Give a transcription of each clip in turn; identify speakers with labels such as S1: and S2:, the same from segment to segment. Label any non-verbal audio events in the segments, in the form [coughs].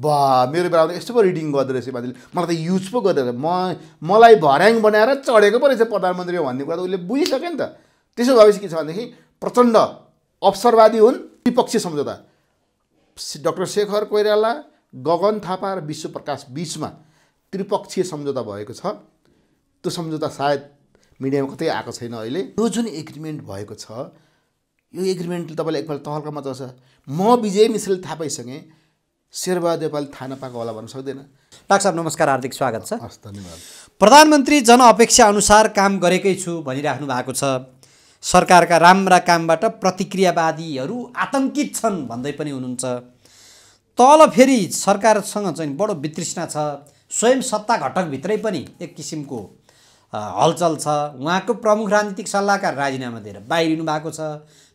S1: बा मेरो बेलामा यस्तो पो रिडिङ गर्दो रहेछ मान्छेले मलाई त युज पो गर्दो रहेछ म मलाई भर्याङ बनाएर चढेको पो रहेछ प्रधानमन्त्री भन्ने कुरा त उसले बुझिसक्यो नि त त्यसो भएपछि के छ भनेदेखि प्रचण्ड अवसरवादी हुन् विपक्षी सम्झौता डक्टर शेखर कोइराला गगन थापा र विश्वप्रकाश बिचमा त्रिपक्षीय सम्झौता भएको छ त्यो सम्झौता सायद मिडियामा कतै आएको छैन अहिले यो जुन एग्रिमेन्ट भएको छ यो एग्रिमेन्टले तपाईँले एकपल्ट तहल्कामा चल्छ म विजय मिश्रले थाहा पाइसकेँ शेरबहादुर
S2: नेपालले थाहा नपाएको होला भन्न सक्दैन डाक्टर साहब नमस्कार हार्दिक स्वागत छ हस् धन्यवाद प्रधानमन्त्री जनअपेक्षा अनुसार काम गरेकै छु भनिराख्नु भएको छ सरकारका राम्रा कामबाट प्रतिक्रियावादीहरू आतङ्कित छन् भन्दै पनि हुनुहुन्छ तल फेरि सरकारसँग चाहिँ बडो वितृष्णा छ स्वयं सत्ता घटकभित्रै पनि एक किसिमको हलचल छ उहाँको प्रमुख राजनीतिक सल्लाहकार राजीनामा दिएर बाहिरिनु भएको छ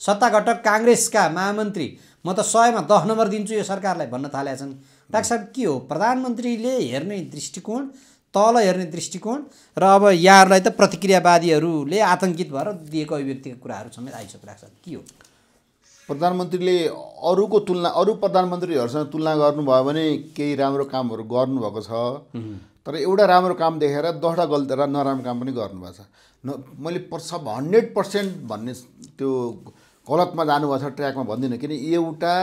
S2: सत्ता घटक काङ्ग्रेसका महामन्त्री म त सयमा दस नम्बर दिन्छु यो सरकारलाई भन्न थालेका छन् डाक्टर साहब के हो प्रधानमन्त्रीले हेर्ने दृष्टिकोण तल हेर्ने दृष्टिकोण र अब यहाँहरूलाई त प्रतिक्रियावादीहरूले आतङ्कित भएर दिएको अभिव्यक्तिका कुराहरू समेत आइसक्यो डाक्टर साहब के हो प्रधानमन्त्रीले अरूको तुलना अरू प्रधानमन्त्रीहरूसँग तुलना गर्नुभयो भने
S1: केही राम्रो कामहरू गर्नुभएको छ तर एउटा राम्रो काम देखेर दसवटा गल्ती र नराम्रो काम पनि गर्नुभएको छ न मैले पर्स हन्ड्रेड पर्सेन्ट भन्ने त्यो गलतमा जानुभएको छ ट्र्याकमा भन्दिनँ किन एउटा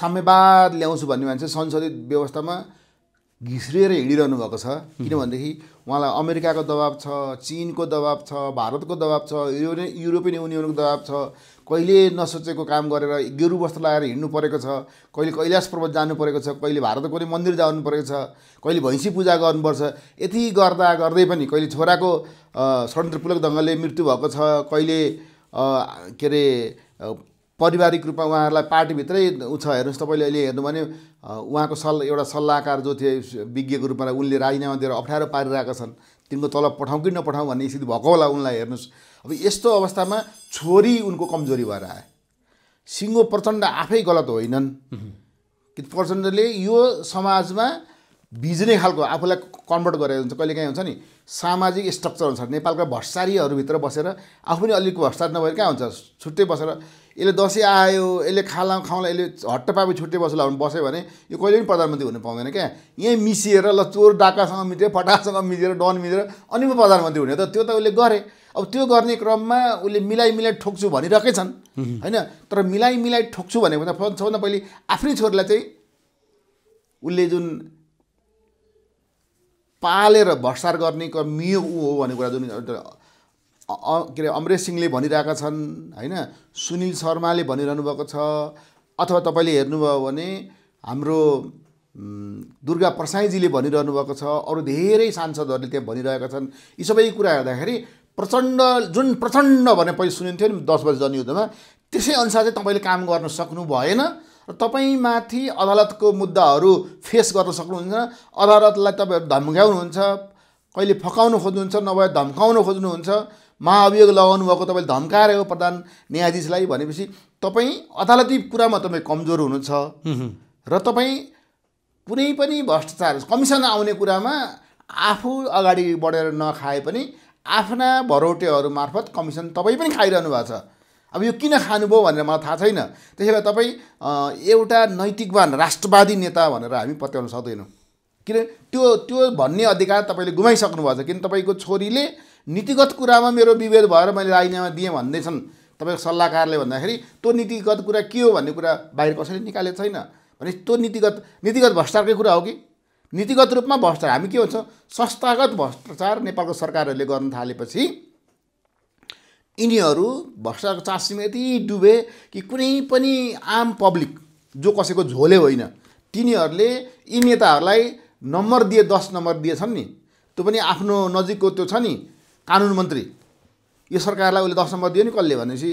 S1: साम्यवाद ल्याउँछु भन्ने मान्छे संसदीय व्यवस्थामा घिस्रिएर हिँडिरहनु भएको छ किनभनेदेखि उहाँलाई अमेरिकाको दबाब छ चिनको दबाब छ भारतको दबाब छ युरो युरोपियन युनियनको दबाब छ कहिले नसोचेको काम गरेर गेरु वस्त्र लगाएर हिँड्नु परेको छ कहिले कैलाश पर्वत जानु परेको छ कहिले भारतको कुनै मन्दिर जानु परेको छ कहिले भैँसी पूजा गर्नुपर्छ यति गर्दा गर्दै पनि कहिले छोराको षड्यन्त्रपूलक ढङ्गले मृत्यु भएको छ कहिले के अरे पारिवारिक रूपमा उहाँहरूलाई पार्टीभित्रै उ छ हेर्नुहोस् तपाईँले अहिले हेर्नु भने उहाँको सल एउटा सल्लाहकार जो थिए विज्ञको रूपमा उनले राजीनामा दिएर अप्ठ्यारो पारिरहेका छन् तिनको तलब पठाउँ कि नपठाउँ भन्ने स्थिति भएको होला उनलाई हेर्नुहोस् अब यस्तो अवस्थामा छोरी उनको कमजोरी भएर आयो सिङ्गो प्रचण्ड आफै गलत होइनन् प्रचण्डले यो समाजमा भिज्ने खालको आफूलाई कन्भर्ट गरेर हुन्छ कहिले काहीँ हुन्छ नि सामाजिक स्ट्रक्चर अनुसार नेपालका भर्सारीहरूभित्र बसेर आफू पनि अलिक भट्सारी नभएर कहाँ हुन्छ छुट्टै बसेर यसले दसैँ आयो यसले खाला खाउँला यसले हट्टपापी छुट्टै बसेला बस्यो भने यो कहिले पनि प्रधानमन्त्री हुनु पाउँदैन क्या यहीँ मिसिएर ल चोर डाकासँग मिटेर फटासँग मिलेर डन मिलेर अनि पो प्रधानमन्त्री हुने त त्यो त उसले गरे अब त्यो गर्ने क्रममा उसले मिलाइ मिलाइ ठोक्छु भनिरहेकै छन् होइन तर मिलाइ मिलाइ ठोक्छु भनेको त सबभन्दा पहिले आफ्नै छोरीलाई चाहिँ उसले जुन पालेर भ्रष्टाचार गर्ने मियो ऊ हो भन्ने कुरा जुन के अरे अमरेश सिंहले भनिरहेका छन् होइन सुनिल शर्माले भनिरहनु भएको छ अथवा तपाईँले हेर्नुभयो भने हाम्रो दुर्गा प्रसाईजीले भनिरहनु भएको छ अरू धेरै सांसदहरूले त्यहाँ भनिरहेका छन् यी सबै कुरा हेर्दाखेरि प्रचण्ड जुन प्रचण्ड भने पहिले सुनिन्थ्यो नि दस बजी जनयुद्धमा त्यसै अनुसार चाहिँ तपाईँले काम गर्न सक्नु भएन र तपाईँमाथि अदालतको मुद्दाहरू फेस गर्न सक्नुहुन्छ अदालतलाई तपाईँहरू धम्क्याउनुहुन्छ कहिले फकाउनु खोज्नुहुन्छ नभए धम्काउन खोज्नुहुन्छ महाअभियोग लगाउनु भएको तपाईँले धम्काएर हो प्रधान न्यायाधीशलाई भनेपछि तपाईँ अदालती कुरामा तपाईँ कमजोर हुनुहुन्छ र तपाईँ कुनै पनि भ्रष्टाचार कमिसन आउने कुरामा आफू अगाडि बढेर नखाए पनि आफ्ना भरोटेहरू मार्फत कमिसन तपाईँ पनि खाइरहनु भएको छ अब यो किन खानुभयो भनेर मलाई थाहा छैन त्यसै भए तपाईँ एउटा नैतिकवान राष्ट्रवादी नेता भनेर हामी पत्याउन सक्दैनौँ किन त्यो त्यो भन्ने अधिकार तपाईँले गुमाइसक्नुभएको छ किन तपाईँको छोरीले नीतिगत कुरामा मेरो विभेद भएर मैले राजीनामा दिएँ भन्दैछन् तपाईँको सल्लाहकारले भन्दाखेरि त्यो नीतिगत कुरा के हो भन्ने कुरा बाहिर कसैले निकालेको छैन भने त्यो नीतिगत नीतिगत भ्रष्टाचारकै कुरा हो कि नीतिगत रूपमा भ्रष्टाचार हामी के भन्छौँ संस्थागत भ्रष्टाचार नेपालको सरकारहरूले गर्न थालेपछि यिनीहरू चासीमा यति डुबे कि कुनै पनि आम पब्लिक जो कसैको झोले होइन तिनीहरूले यी नेताहरूलाई नम्बर दिए दस नम्बर दिएछन् नि त्यो पनि आफ्नो नजिकको त्यो छ नि कानुन मन्त्री यो सरकारलाई उसले दस नम्बर दियो नि कसले भनेपछि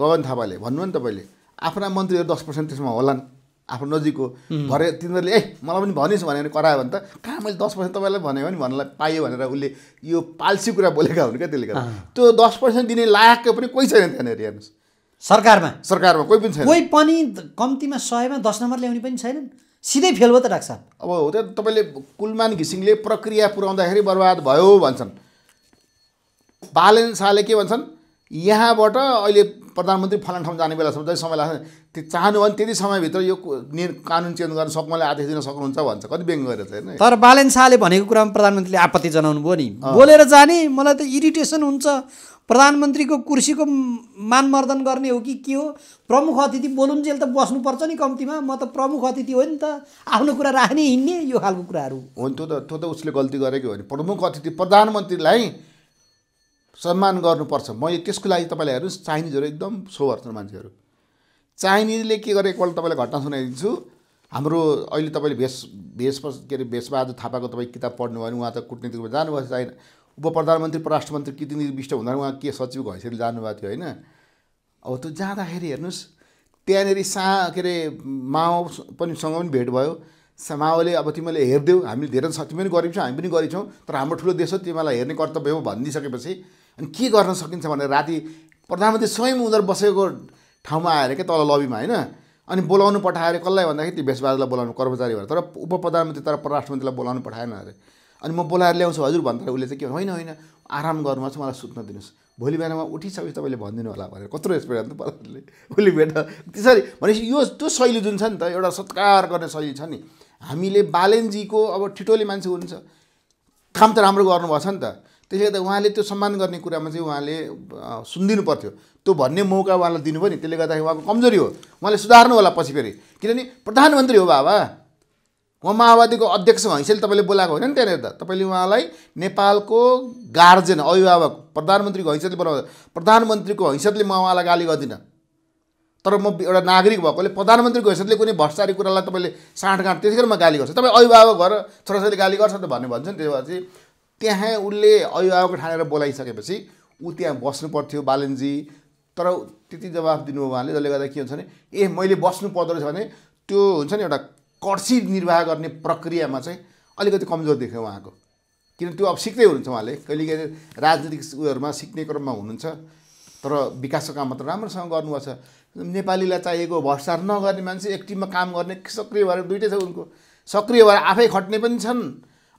S1: गगन थापाले भन्नुभयो नि तपाईँले आफ्ना मन्त्रीहरू दस पर्सेन्ट त्यसमा होलान् आफ्नो नजिकको भरे तिनीहरूले ए मलाई पनि भनिस् भनेर करायो भने त कहाँ मैले दस पर्सेन्ट तपाईँलाई भनेँ भने भन्नलाई पाएँ भनेर उसले यो पाल्सी कुरा बोलेका हुन् क्या त्यसले गर्दा त्यो दस पर्सेन्ट दिने लायकको पनि कोही छैन त्यहाँनिर हेर्नुहोस् सरकारमा सरकारमा कोही पनि छैन कोही
S2: पनि कम्तीमा सयमा दस नम्बर ल्याउने पनि छैनन् सिधै फेल भयो त डाक्टर साहब
S1: अब हो त तपाईँले कुलमान घिसिङले प्रक्रिया पुऱ्याउँदाखेरि बर्बाद भयो भन्छन् बालन शाहले के भन्छन् यहाँबाट अहिले प्रधानमन्त्री फलाङ ठाउँ जाने बेलासम्म जति समय लाग्छ त्यो चाहनु भने त्यति समयभित्र यो कानुन चेन्ज गर्न सक्नु
S2: मलाई आदेश दिन सक्नुहुन्छ भन्छ कति व्यङ्ग गरेर चाहिँ तर बालेन शाहले भनेको कुरामा प्रधानमन्त्रीले आपत्ति जनाउनु भयो नि बोलेर जाने मलाई त इरिटेसन हुन्छ प्रधानमन्त्रीको कुर्सीको मानमर्दन गर्ने हो कि के हो प्रमुख अतिथि बोलुन्जेल त बस्नुपर्छ नि कम्तीमा म त प्रमुख अतिथि हो नि त आफ्नो कुरा राख्ने हिँड्ने यो खालको कुराहरू
S1: हो नि त्यो त त्यो त उसले गल्ती गरेको हो नि प्रमुख अतिथि प्रधानमन्त्रीलाई सम्मान गर्नुपर्छ म त्यसको लागि तपाईँलाई हेर्नुहोस् चाइनिजहरू एकदम सोभर छन् मान्छेहरू चाइनिजले के गरेको एकपल्ट तपाईँलाई घटना सुनाइदिन्छु हाम्रो अहिले तपाईँले भेष भेष के अरे भेषबहादुर थापाको तपाईँ किताब पढ्नुभयो भने उहाँ त कुटनीतिक रूपमा जानुभएको छ चाइना उप प्रधानमन्त्री परराष्ट्र मन्त्री किर्तिनिधि विष्ट हुँदा उहाँ के सचिव घैसेर जानुभएको थियो होइन अब त्यो जाँदाखेरि हेर्नुहोस् त्यहाँनिर सा के अरे माओ पनि सँग पनि भेट भयो माओले अब तिमीले हेरिदेऊ हामीले धेरै तिमी पनि गरिब छौ हामी पनि गरिब छौँ तर हाम्रो ठुलो देश हो तिमीलाई हेर्ने कर्तव्य हो भनिदिइसकेपछि अनि के गर्न सकिन्छ भनेर राति प्रधानमन्त्री स्वयं उनीहरू बसेको ठाउँमा आएर क्या तल लबीमा होइन अनि बोलाउनु पठाएर कसलाई भन्दाखेरि त्यो भेषबाजलाई बोलाउनु कर्मचारी तर उप प्रधानमन्त्री तर परराष्ट्रमन्त्रीलाई बोलाउनु पठाएन अरे अनि म बोलाएर ल्याउँछु हजुर भन्दा उसले चाहिँ के होइन होइन आराम गर्नुहोस् मलाई सुत्न दिनुहोस् भोलि बिहानमा उठिसकेपछि तपाईँले भनिदिनु होला भनेर कत्रो रेस्पेक्ट त पराले भोलि भेट त्यसरी भनेपछि यो त्यो शैली जुन छ नि त एउटा सत्कार गर्ने शैली छ नि हामीले बालेनजीको अब ठिटोले मान्छे हुनुहुन्छ काम त राम्रो गर्नुभएछ नि त त्यसले गर्दा उहाँले त्यो सम्मान गर्ने कुरामा चाहिँ उहाँले सुनिदिनु पर्थ्यो त्यो भन्ने मौका उहाँलाई दिनुभयो नि त्यसले गर्दाखेरि उहाँको कमजोरी हो उहाँले सुधार्नु होला पछि फेरि किनभने प्रधानमन्त्री हो बाबा उहाँ माओवादीको अध्यक्ष हैँसेले तपाईँले बोलाएको होइन नि त्यहाँनिर त तपाईँले उहाँलाई नेपालको गार्जेन अभिभावक प्रधानमन्त्रीको हैसियतले बनाउँदा प्रधानमन्त्रीको हैसियतले म उहाँलाई गाली गर्दिनँ तर म एउटा नागरिक भएकोले प्रधानमन्त्रीको हैसियतले कुनै भ्रष्टाचारी कुरालाई तपाईँले साँठगाँठ त्यसै गरी म गाली गर्छु तपाईँ अभिभावक भएर छोराछोरीले गाली गर्छ त भन्ने भन्छ नि त्यो भएपछि त्यहाँ उसले अभिभावक ठानेर बोलाइसकेपछि ऊ त्यहाँ बस्नु पर्थ्यो बालनजी तर त्यति जवाफ दिनुभयो उहाँले जसले गर्दा के हुन्छ भने ए मैले बस्नु पर्दो रहेछ भने त्यो हुन्छ नि एउटा कर्सी निर्वाह गर्ने प्रक्रियामा चाहिँ अलिकति कमजोर देख्यो उहाँको किन त्यो अब सिक्दै हुनुहुन्छ उहाँले कहिलेकाहीँ राजनीतिक उयोहरूमा सिक्ने क्रममा हुनुहुन्छ तर विकासको काममा त राम्रोसँग गर्नुभएको छ नेपालीलाई चाहिएको भ्रष्टाचार नगर्ने मान्छे एक टिममा काम गर्ने सक्रिय भएर दुइटै छ उनको सक्रिय भएर आफै खट्ने पनि छन्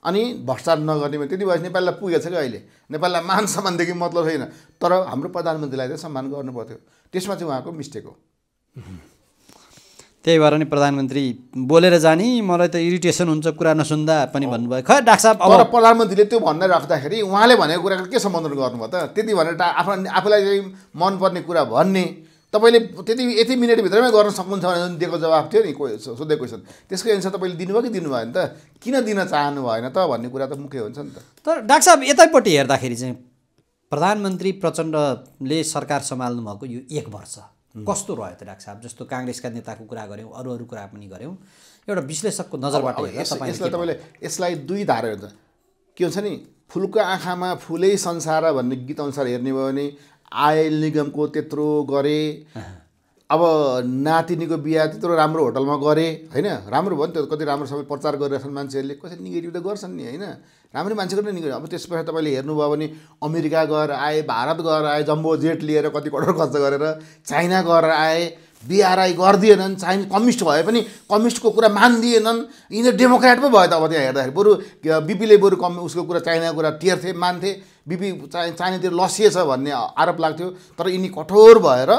S1: अनि भ्रष्टाचार नगर्ने भने त्यति भएपछि नेपाललाई पुगेछ क्या अहिले नेपाललाई मान सम्मानदेखि मतलब छैन तर हाम्रो प्रधानमन्त्रीलाई चाहिँ सम्मान गर्नु पर्थ्यो त्यसमा चाहिँ उहाँको मिस्टेक हो
S2: त्यही भएर नि प्रधानमन्त्री बोलेर जाने मलाई त इरिटेसन हुन्छ कुरा नसुन्दा पनि भन्नुभयो खै डाक्टर साहब अब
S1: प्रधानमन्त्रीले त्यो भन्न राख्दाखेरि उहाँले भनेको कुराको के सम्बोधन गर्नुभयो त त्यति भनेर आफ्नो आफूलाई चाहिँ मनपर्ने कुरा भन्ने तपाईँले त्यति यति मिनटभित्रमै गर्न सक्नुहुन्छ भने दिएको जवाब थियो नि सोधेको क्वेसन त्यसको एन्सर तपाईँले दिनुभयो कि दिनुभयो नि त किन दिन चाहनु भएन त भन्ने कुरा त मुख्य हुन्छ
S2: नि त तर डाक्टर साहब यतैपट्टि हेर्दाखेरि चाहिँ प्रधानमन्त्री प्रचण्डले सरकार सम्हाल्नु भएको यो एक वर्ष कस्तो रह्यो त डाक्टर साहब जस्तो काङ्ग्रेसका नेताको कुरा गऱ्यौँ अरू अरू कुरा पनि गऱ्यौँ एउटा विश्लेषकको नजरबाट यसलाई तपाईँले यसलाई दुई धारा हुन्छ के हुन्छ नि फुलको
S1: आँखामा फुलै संसार भन्ने गीत अनुसार हेर्ने भयो भने आयल निगमको त्यत्रो गरे अब नातिनीको बिहा त्यत्रो राम्रो होटलमा गरे होइन राम्रो भयो नि त कति सबै प्रचार गरिरहेछन् मान्छेहरूले कसरी निगेटिभ त गर्छन् नि होइन राम्रो मान्छेको नै निगेटिभ अब त्यस पछाडि तपाईँले हेर्नुभयो भने अमेरिका गएर आए भारत गएर आए जम्बो जेट लिएर कति करोड खर्च गरेर चाइना गएर आए बिआरआई गरिदिएनन् चाइना कम्युनिस्ट भए पनि कम्युनिस्टको कुरा मानिदिएनन् यिनीहरू डेमोक्रेट पो भयो त अब त्यहाँ हेर्दाखेरि बरु बिपीले बरु कम उसको कुरा चाइनाको कुरा टेर्थे मान्थे बिपी चा चाइनातिर लसिएछ भन्ने आरोप लाग्थ्यो तर यिनी कठोर भएर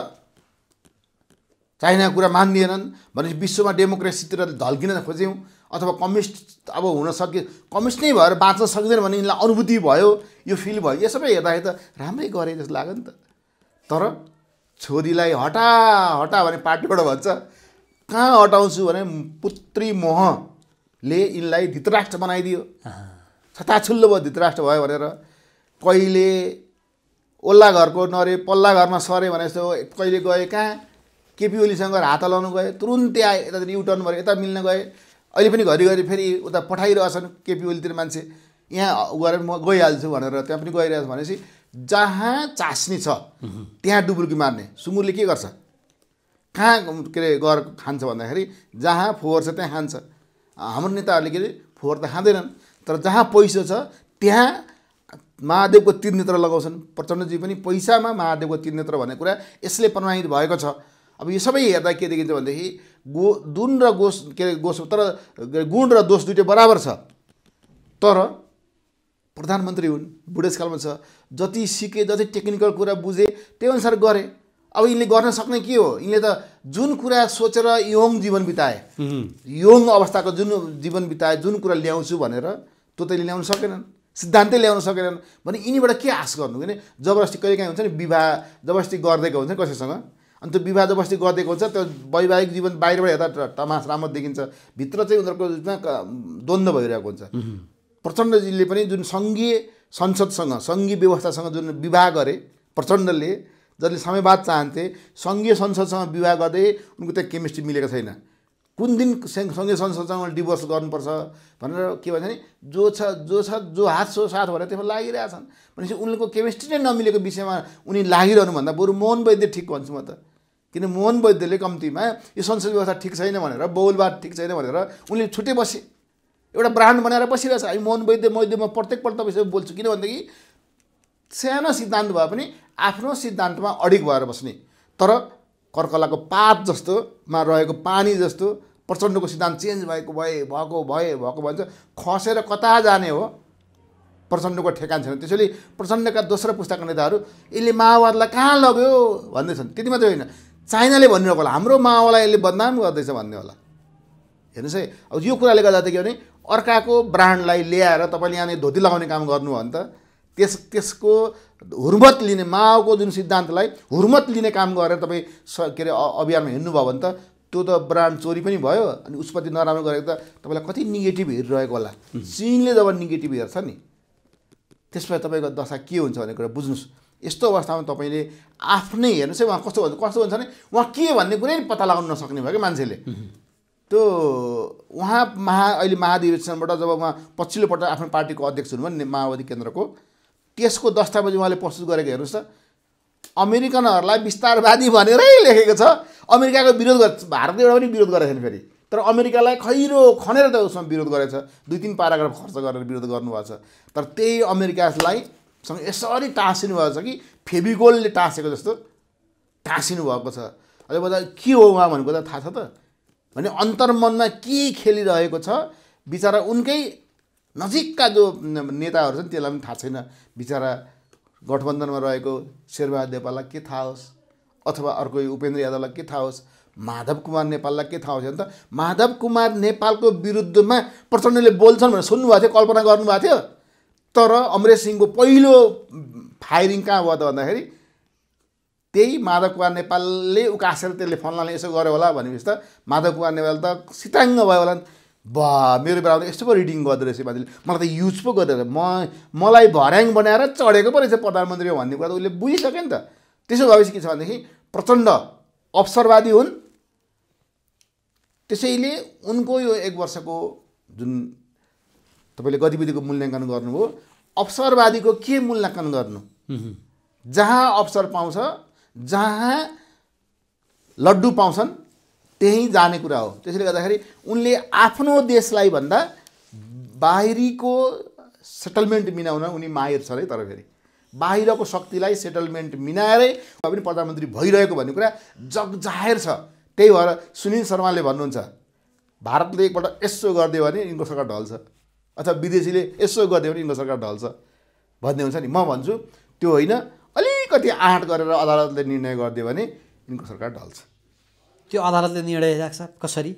S1: चाइनाको कुरा मानिदिएनन् भनेपछि विश्वमा डेमोक्रेसीतिर ढल्किन खोज्यौँ अथवा कम्युनिस्ट अब हुन सक्यो कम्युनिस्ट नै भएर बाँच्न सक्दैन भने यिनीलाई अनुभूति भयो यो फिल भयो यो सबै हेर्दाखेरि त राम्रै गरे जस्तो लाग्यो नि त तर छोरीलाई हटा हटा भने पार्टीबाट भन्छ कहाँ हटाउँछु भने पुत्री मोहले यिनलाई धृतराष्ट्र बनाइदियो छताछुल्लो भयो धृतराष्ट्र भयो भनेर कहिले ओल्ला घरको नरे पल्ला घरमा सरे भने जस्तो कहिले गए कहाँ केपी ओलीसँग गएर हात हलाउनु गए तुरुन्तै आए यता युटर्न भयो यता मिल्न गए अहिले पनि घरिघरि फेरि उता पठाइरहेछन् केपी ओलीतिर मान्छे यहाँ गएर म गइहाल्छु भनेर त्यहाँ पनि गइरहेछ भनेपछि जहाँ चास्नी छ त्यहाँ डुबुल्की मार्ने सुँगुरले के गर्छ कहाँ के अरे गएर खान्छ भन्दाखेरि जहाँ फोहोर छ त्यहाँ खान्छ हाम्रो नेताहरूले के अरे फोहोर त खाँदैनन् तर जहाँ पैसा छ त्यहाँ महादेवको तिर नेत्र लगाउँछन् प्रचण्डजी पनि पैसामा महादेवको तिर नेत्र भन्ने कुरा यसले प्रमाणित भएको छ अब यो सबै हेर्दा के देखिन्छ भनेदेखि गो दुन र गोस के अरे गोस तर गुण र दोष दुइटै बराबर छ तर प्रधानमन्त्री हुन् बुढेसकालमा छ जति सिके जति टेक्निकल कुरा बुझे त्यही अनुसार गरे अब यिनले गर्न सक्ने के हो यिनले त जुन कुरा सोचेर यौङ जीवन बिताए यौङ अवस्थाको जुन जीवन बिताए जुन कुरा ल्याउँछु भनेर त्यो त ल्याउन सकेनन् सिद्धान्तै ल्याउन सकेनन् भने यिनीबाट के आश गर्नु किन जबरजस्ती कहिले काहीँ हुन्छ नि विवाह जबरजस्ती गरिदिएको हुन्छ कसैसँग अनि त्यो विवाह जबस्ती गरिदिएको हुन्छ त्यो वैवाहिक जीवन बाहिरबाट हेर्दा तमास राम्रो देखिन्छ भित्र चाहिँ उनीहरूको द्वन्द्व भइरहेको हुन्छ प्रचण्डजीले पनि जुन सङ्घीय संसदसँग सङ्घीय व्यवस्थासँग जुन विवाह गरे प्रचण्डले जसले समयवाद चाहन्थे सङ्घीय संसदसँग विवाह गर्दै उनको त्यहाँ केमिस्ट्री मिलेको छैन कुन दिन सङ्घीय संसदसँग डिभोर्स गर्नुपर्छ भनेर के भन्छ भने जो छ जो छ जो हात सो साथ भनेर त्यसमा लागिरहेछन् भनेपछि उनको केमिस्ट्री नै नमिलेको विषयमा उनी लागिरहनु भन्दा बरु मोहन वैद्य ठिक भन्छु म त किन मोहन वैद्यले कम्तीमा यो संसद व्यवस्था ठिक छैन भनेर बहुलवाद ठिक छैन भनेर उनले छुट्टै बसे एउटा ब्रान्ड बनाएर बसिरहेछ हामी मोहन वैद्य प्रत्येक प्रत्येकपल्ट तपाईँसँग बोल्छु किन भनेदेखि सानो सिद्धान्त भए पनि आफ्नो सिद्धान्तमा अडिक भएर बस्ने तर कर्कलाको पात जस्तोमा रहेको पानी जस्तो प्रचण्डको सिद्धान्त चेन्ज भएको भए भएको भए भएको भन्छ खसेर कता जाने हो प्रचण्डको ठेकान छैन त्यसैले प्रचण्डका दोस्रो पुस्ताका नेताहरू यसले माओवादलाई कहाँ लग्यो भन्दैछन् त्यति मात्रै होइन चाइनाले भनिरहेको होला हाम्रो माओवादलाई यसले बदनाम गर्दैछ भन्ने होला हेर्नुहोस् है अब यो कुराले गर्दा त के भने अर्काको ब्रान्डलाई ल्याएर तपाईँले यहाँनिर धोती लगाउने काम गर्नुभयो भने त त्यस त्यसको हुर्मत लिने माओको जुन सिद्धान्तलाई हुर्मत लिने काम गरेर तपाईँ स के अरे अभियानमा हिँड्नुभयो भने त त्यो त ब्रान्ड चोरी पनि भयो अनि उत्पत्ति नराम्रो गरेको त तपाईँलाई कति निगेटिभ हेरिरहेको होला चिनले जब निगेटिभ हेर्छ नि त्यसपछि तपाईँको दशा के हुन्छ भन्ने कुरा बुझ्नुहोस् यस्तो अवस्थामा तपाईँले आफ्नै हेर्नुहोस् है उहाँ कस्तो भन्छ कस्तो हुन्छ भने उहाँ के भन्ने कुरै पत्ता लगाउनु नसक्ने भयो क्या मान्छेले त्यो उहाँ महा अहिले महाधिवेशनबाट जब उहाँ पछिल्लोपल्ट आफ्नो पार्टीको अध्यक्ष हुनुभयो नि माओवादी केन्द्रको त्यसको दस्तावेज उहाँले प्रस्तुत गरेको हेर्नुहोस् त अमेरिकनहरूलाई विस्तारवादी भनेरै लेखेको छ अमेरिकाको विरोध गर् भारतले एउटा पनि विरोध गरेको फेरि तर अमेरिकालाई खैरो खनेर त उसमा विरोध गरेको छ दुई तिन पाराग्राफ खर्च गरेर विरोध गर्नुभएको छ तर त्यही अमेरिकालाई सँग यसरी टाँसिनु भएको छ कि फेभिगोलले टाँसेको जस्तो टाँसिनु भएको छ अहिले बजार के हो उहाँ भनेको त थाहा छ त भने अन्तर्मनमा के खेलिरहेको छ बिचरा उनकै नजिकका जो नेताहरू छन् त्यसलाई पनि थाहा छैन बिचरा गठबन्धनमा रहेको शेरबहादुर नेपाललाई के थाहा होस् अथवा अर्को उपेन्द्र यादवलाई के थाहा होस् माधव कुमार नेपाललाई के थाहा होस् त माधव कुमार नेपालको विरुद्धमा प्रचण्डले बोल्छन् भनेर सुन्नुभएको थियो कल्पना गर्नुभएको थियो तर अमरेश सिंहको पहिलो फायरिङ कहाँ भयो त भन्दाखेरि त्यही माधव कुमार नेपालले उकासेर त्यसले फल्नाले यसो गर्यो होला भनेपछि त माधव कुमार नेपाल त सिताङ्ग भयो होला नि बा मेरो बेलामा यस्तो पो रिडिङ गर्दो रहेछ मान्छेले मलाई त युज पो गर्दो रहेछ म मलाई भर्याङ बनाएर चढेको पो रहेछ प्रधानमन्त्री भन्ने कुरा त उसले बुझिसक्यो नि त त्यसो भएपछि के छ भनेदेखि प्रचण्ड अवसरवादी हुन् त्यसैले उनको यो एक वर्षको जुन तपाईँले गतिविधिको मूल्याङ्कन गर्नुभयो अवसरवादीको के मूल्याङ्कन गर्नु जहाँ अवसर पाउँछ जहाँ लड्डु पाउँछन् त्यहीँ जाने कुरा हो त्यसैले गर्दाखेरि उनले आफ्नो देशलाई भन्दा बाहिरीको सेटलमेन्ट मिलाउन उनी माहिर छन् है तर फेरि बाहिरको शक्तिलाई सेटलमेन्ट मिलाएरै पनि प्रधानमन्त्री भइरहेको भन्ने कुरा जग जाहेर छ त्यही भएर सुनिल शर्माले भन्नुहुन्छ भारतले एकपल्ट यसो गरिदियो भने यिनको सरकार ढल्छ अथवा विदेशीले यसो गरिदियो भने यिनको सरकार ढल्छ भन्ने हुन्छ नि म भन्छु त्यो होइन अलिकति आँट गरेर अदालतले निर्णय गरिदियो भने यिनको सरकार ढल्छ त्यो अदालतले निर्णय राख्छ कसरी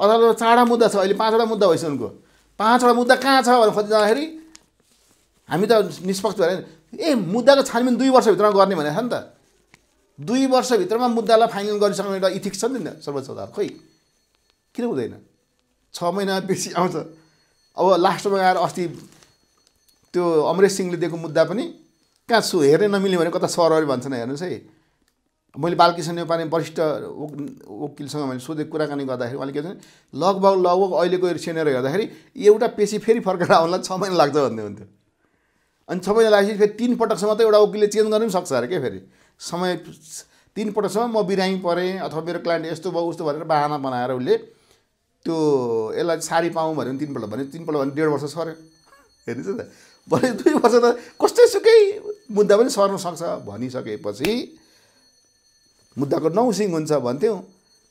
S1: अदालतमा चारवटा मुद्दा छ अहिले पाँचवटा मुद्दा भइसक्यो उनको पाँचवटा मुद्दा कहाँ छ भनेर खोज्दै जाँदाखेरि हामी त निष्पक्ष भएर ए मुद्दाको छानबिन दुई वर्षभित्रमा गर्ने भनेको छ नि त दुई वर्षभित्रमा मुद्दालाई फाइनल गरिसक्ने एउटा इथिक्स छ नि त सर्वोच्च अदालत खोइ किन हुँदैन छ महिना बेसी आउँछ अब लास्टमा गएर अस्ति त्यो अमरेश सिंहले दिएको मुद्दा पनि कहाँ सु हेर्नै नमिल्ने भने कता सरहरू भन्छन् हेर्नुहोस् है मैले बालकिशन नेपाली वरिष्ठ वकिलसँग मैले सोधेको कुराकानी गर्दाखेरि उहाँले के भन्छ लगभग लगभग अहिलेको सेनेर हेर्दाखेरि एउटा पेसी फेरि फर्केर आउनलाई छ महिना लाग्छ भन्दै हुन्थ्यो अनि छ महिना लागेपछि फेरि तिन पटकसम्म त एउटा वकिलले चेन्ज गर्नु पनि सक्छ अरे के फेरि समय तिन पटकसम्म म बिरामी परेँ अथवा मेरो क्लाइन्ट यस्तो भयो उस्तो भनेर बाहना बनाएर उसले त्यो यसलाई सारी पाऊँ भन्यो भने तिनपल्ट भन्यो तिनपल्ट भने डेढ वर्ष सऱ्यो हेर्नुहोस् त भने दुई वर्ष त कस्तै सुकै मुद्दा पनि सर्न सक्छ भनिसकेपछि मुद्दाको नौसिङ हुन्छ भन्थ्यौँ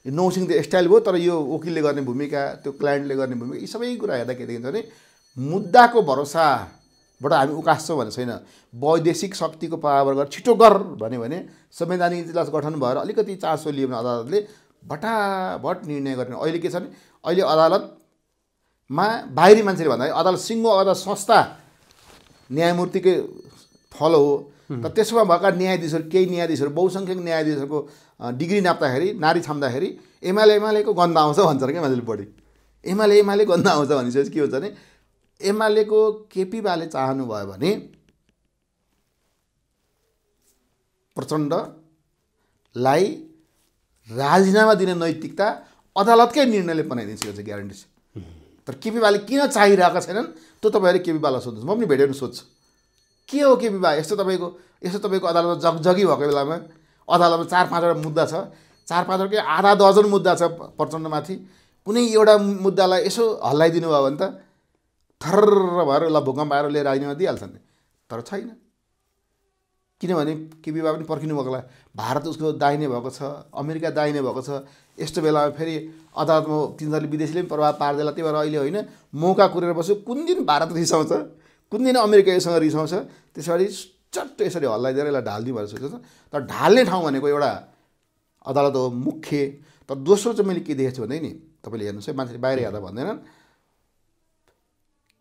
S1: यो नौसिङ त स्टाइल भयो तर यो वकिलले गर्ने भूमिका त्यो क्लाइन्टले गर्ने भूमिका यी सबै कुरा हेर्दा के देखिन्छ भने मुद्दाको भरोसाबाट हामी उकास्छौँ भने छैन वैदेशिक शक्तिको पावर गर छिटो गर भन्यो भने संवैधानिक इजलास गठन भएर अलिकति चासो लियो भने अदालतले भटाभट निर्णय गर्ने अहिले के छ भने अहिले अदालत मा बाहिरी मान्छेले भन्दा अदालत सिङ्गो अदालत संस्था न्यायमूर्तिकै फल हो र त्यसमा भएका न्यायाधीशहरू केही न्यायाधीशहरू बहुसङ्ख्यक न्यायाधीशहरूको डिग्री नाप्दाखेरि नारी छाम्दाखेरि एमाले एमालेको गन्ध आउँछ भन्छन् क्या मान्छेले बढी एमाले एमाले गन्ध आउँछ भनिसकेपछि के हुन्छ भने एमालेको केपी बाले चाहनुभयो भने प्रचण्डलाई राजीनामा दिने नैतिकता अदालतकै निर्णयले बनाइदिन्छ यो चाहिँ ग्यारेन्टी छ तर केपी बाले किन चाहिरहेका छैनन् त्यो तपाईँहरू केपी बालाई सोध्नुहोस् म पनि भेट्यो भने सोध्छु के हो केपी बा यस्तो तपाईँको यस्तो तपाईँको अदालतमा जगजगी भएको बेलामा अदालतमा चार पाँचवटा मुद्दा छ चार पाँचवटा आधा दर्जन मुद्दा छ प्रचण्डमाथि कुनै एउटा मुद्दालाई यसो हल्लाइदिनु भयो भने त थर्र भएर ल भूकम्प आएर लिएर आइदिनु दिइहाल्छन् तर छैन किनभने केपी बा पनि पर्खिनु भएको होला भारत उसको दाहिने भएको छ अमेरिका दाहिने भएको छ यस्तो बेलामा फेरि अदालतमा तिनीहरूले विदेशीले पनि प्रभाव पार्दैला त्यही भएर अहिले होइन मौका कुरेर बस्यो कुन दिन भारत रिसाउँछ कुन दिन अमेरिका योसँग रिसाउँछ त्यस पछाडि चट्ट यसरी हल्लाइदिएर यसलाई ढालिदिउँ भनेर सोचेको छ तर ढाल्ने ठाउँ भनेको एउटा अदालत हो मुख्य तर दोस्रो चाहिँ मैले के देखेको छु भने नि तपाईँले हेर्नुहोस् है मान्छेले बाहिर हेर्दा भन्दैनन्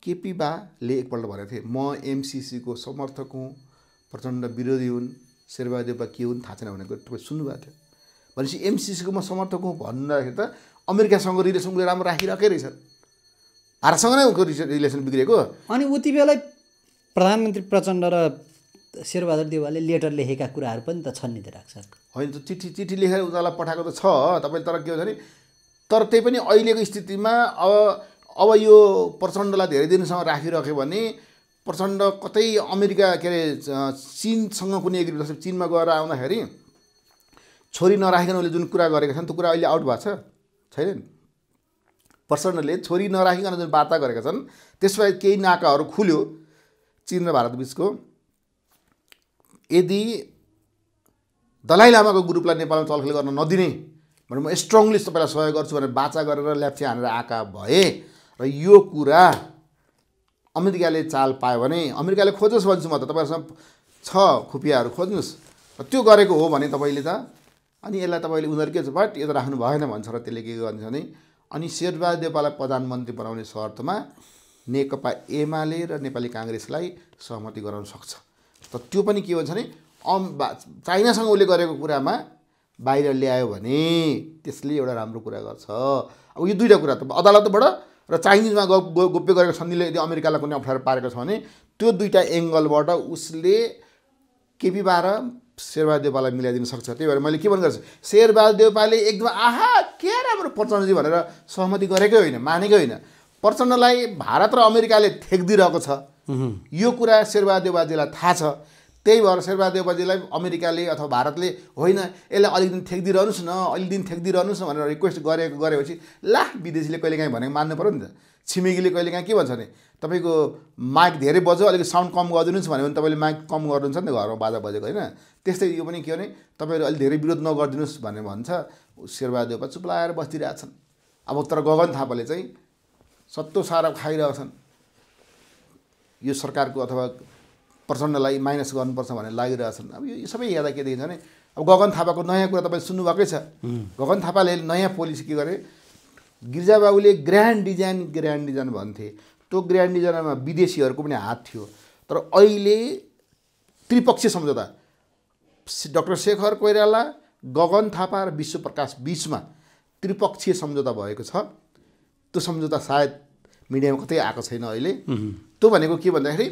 S1: केपी बाले एकपल्ट भनेको थिएँ म एमसिसीको समर्थक हुँ प्रचण्ड विरोधी हुन् शेरबहादेव के हुन् थाहा छैन भनेको तपाईँ सुन्नुभएको थियो भनेपछि एमसिसीको म समर्थक हुँ भन्दाखेरि त अमेरिकासँग रिलेसन उसले राम्रो राखिरहेकै रहेछन् भारतसँग
S2: नै उसको रिलेसन बिग्रेको अनि उति बेला प्रधानमन्त्री प्रचण्ड र शेरबहादुर देवालले लेटर लेखेका कुराहरू पनि त छन् नि त राख्छ होइन त्यो चिठी चिठी लेखेर
S1: उनीहरूलाई पठाएको त छ तपाईँ तर के हो भने तर त्यही पनि अहिलेको स्थितिमा अब अब यो प्रचण्डलाई धेरै दिनसम्म राखिराख्यो भने प्रचण्ड कतै अमेरिका के अरे चिनसँग कुनै एग्री चिनमा गएर आउँदाखेरि छोरी नराखिकन उसले जुन कुरा गरेका छन् त्यो कुरा अहिले आउट भएको छ छैन प्रचण्डले छोरी नराखिकन जुन वार्ता गरेका छन् त्यसबाहेक केही नाकाहरू खुल्यो चिन र भारत बिचको यदि दलाइ लामाको ग्रुपलाई नेपालमा चलखेल गर्न नदिने भनेर म स्ट्रङली तपाईँलाई सहयोग गर्छु भनेर बाचा गरेर ल्याप्चे हानेर आएका भए र यो कुरा अमेरिकाले चाल पायो भने अमेरिकाले खोजोस् भन्छु म त तपाईँहरूसँग छ खुपियाहरू खोज्नुहोस् त्यो गरेको हो भने तपाईँले त अनि यसलाई तपाईँले उनीहरूकै छ बट यो त राख्नु भएन भन्छ र त्यसले के गर्छ भने अनि शेरबहादुर देवाललाई प्रधानमन्त्री बनाउने शर्तमा नेकपा एमाले र नेपाली काङ्ग्रेसलाई सहमति गराउन सक्छ त त्यो पनि के भन्छ भने अम चाइनासँग उसले गरेको कुरामा बाहिर ल्यायो भने त्यसले एउटा राम्रो कुरा गर्छ अब यो दुईवटा कुरा त अदालतबाट र चाइनिजमा गो गोप्य गरेको सन्धिले यदि अमेरिकालाई कुनै अप्ठ्यारो पारेको छ भने त्यो दुईवटा एङ्गलबाट उसले केपी बाह्र शेरबहादेवपालाई मिलाइदिन सक्छ त्यही भएर मैले के भन्नु गर्छु शेरबहादेवपाले एकदम आहा के राम्रो प्रचण्डजी भनेर सहमति गरेकै होइन मानेकै होइन प्रचण्डलाई भारत र अमेरिकाले ठेक्दिरहेको छ यो कुरा शेरबहादुर थाहा छ त्यही भएर शेरबहादेवजीलाई अमेरिकाले अथवा भारतले होइन यसलाई अलिक दिन ठेकिदिइरहनुहोस् न अलिक दिन फ्याकिदिइरहनुहोस् न भनेर रिक्वेस्ट गरेको गरेपछि ला विदेशीले कहिलेकाहीँ भनेको मान्नु पऱ्यो नि त छिमेकीले कहिलेकाहीँ के भन्छ भने तपाईँको माइक धेरै बज्यो अलिक साउन्ड कम गरिदिनुहोस् भन्यो भने तपाईँले माइक कम गर्नुहुन्छ नि त घरमा बाजा बजेको होइन त्यस्तै यो पनि के भने तपाईँहरू अलिक धेरै विरोध नगरिदिनुहोस् भनेर भन्छ शेरबहादेवपा चुप लगाएर बसिरहेछन् अब तर गगन थापाले चाहिँ सत्तो सारा खाइरहेछन् यो सरकारको अथवा प्रचण्डलाई माइनस गर्नुपर्छ भनेर लागिरहेछन् अब यो सबै हेर्दा के देखिन्छ भने अब गगन थापाको नयाँ कुरा तपाईँ सुन्नुभएकै छ गगन थापाले नयाँ पोलिसी के गरे गिर्जाबाबुले ग्रान्ड डिजाइन ग्रान्ड डिजाइन भन्थे त्यो ग्रान्ड डिजाइनमा विदेशीहरूको पनि हात थियो तर अहिले त्रिपक्षीय सम्झौता डक्टर शेखर कोइराला गगन थापा र विश्वप्रकाश बिचमा त्रिपक्षीय सम्झौता भएको छ त्यो सम्झौता सायद मिडियामा कतै आएको छैन अहिले त्यो भनेको के भन्दाखेरि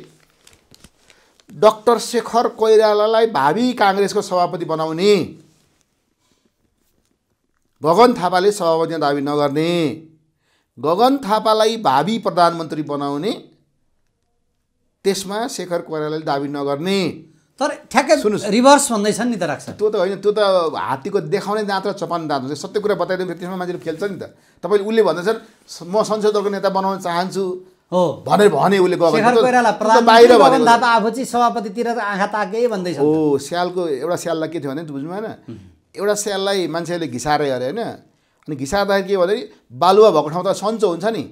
S1: डक्टर शेखर कोइरालालाई भावी काङ्ग्रेसको सभापति बनाउने गगन थापाले सभापतिमा दावी नगर्ने गगन थापालाई भावी प्रधानमन्त्री बनाउने त्यसमा शेखर कोइरालाले दावी नगर्ने तर ठ्याक्कै सुन्नुहोस् रिभर्स भन्दैछन् नि त राख्छ त्यो त होइन त्यो त हात्तीको देखाउने दाँत र चपाउने दाँत हुन्छ सत्य कुरा बताइदिनु त्यसमा मान्छेले खेल्छ नि त तपाईँले उसले भन्दैछन् म संसदको नेता बनाउन चाहन्छु
S2: भनेर भने उसले चाहिँ
S1: सभापतितिर आँखा ताके हो स्यालको एउटा स्याललाई के थियो भने बुझ्नु भएन एउटा स्याललाई मान्छेहरूले घिसारे अरे होइन अनि घिसार्दाखेरि के भन्दाखेरि बालुवा भएको ठाउँ त सन्चो हुन्छ नि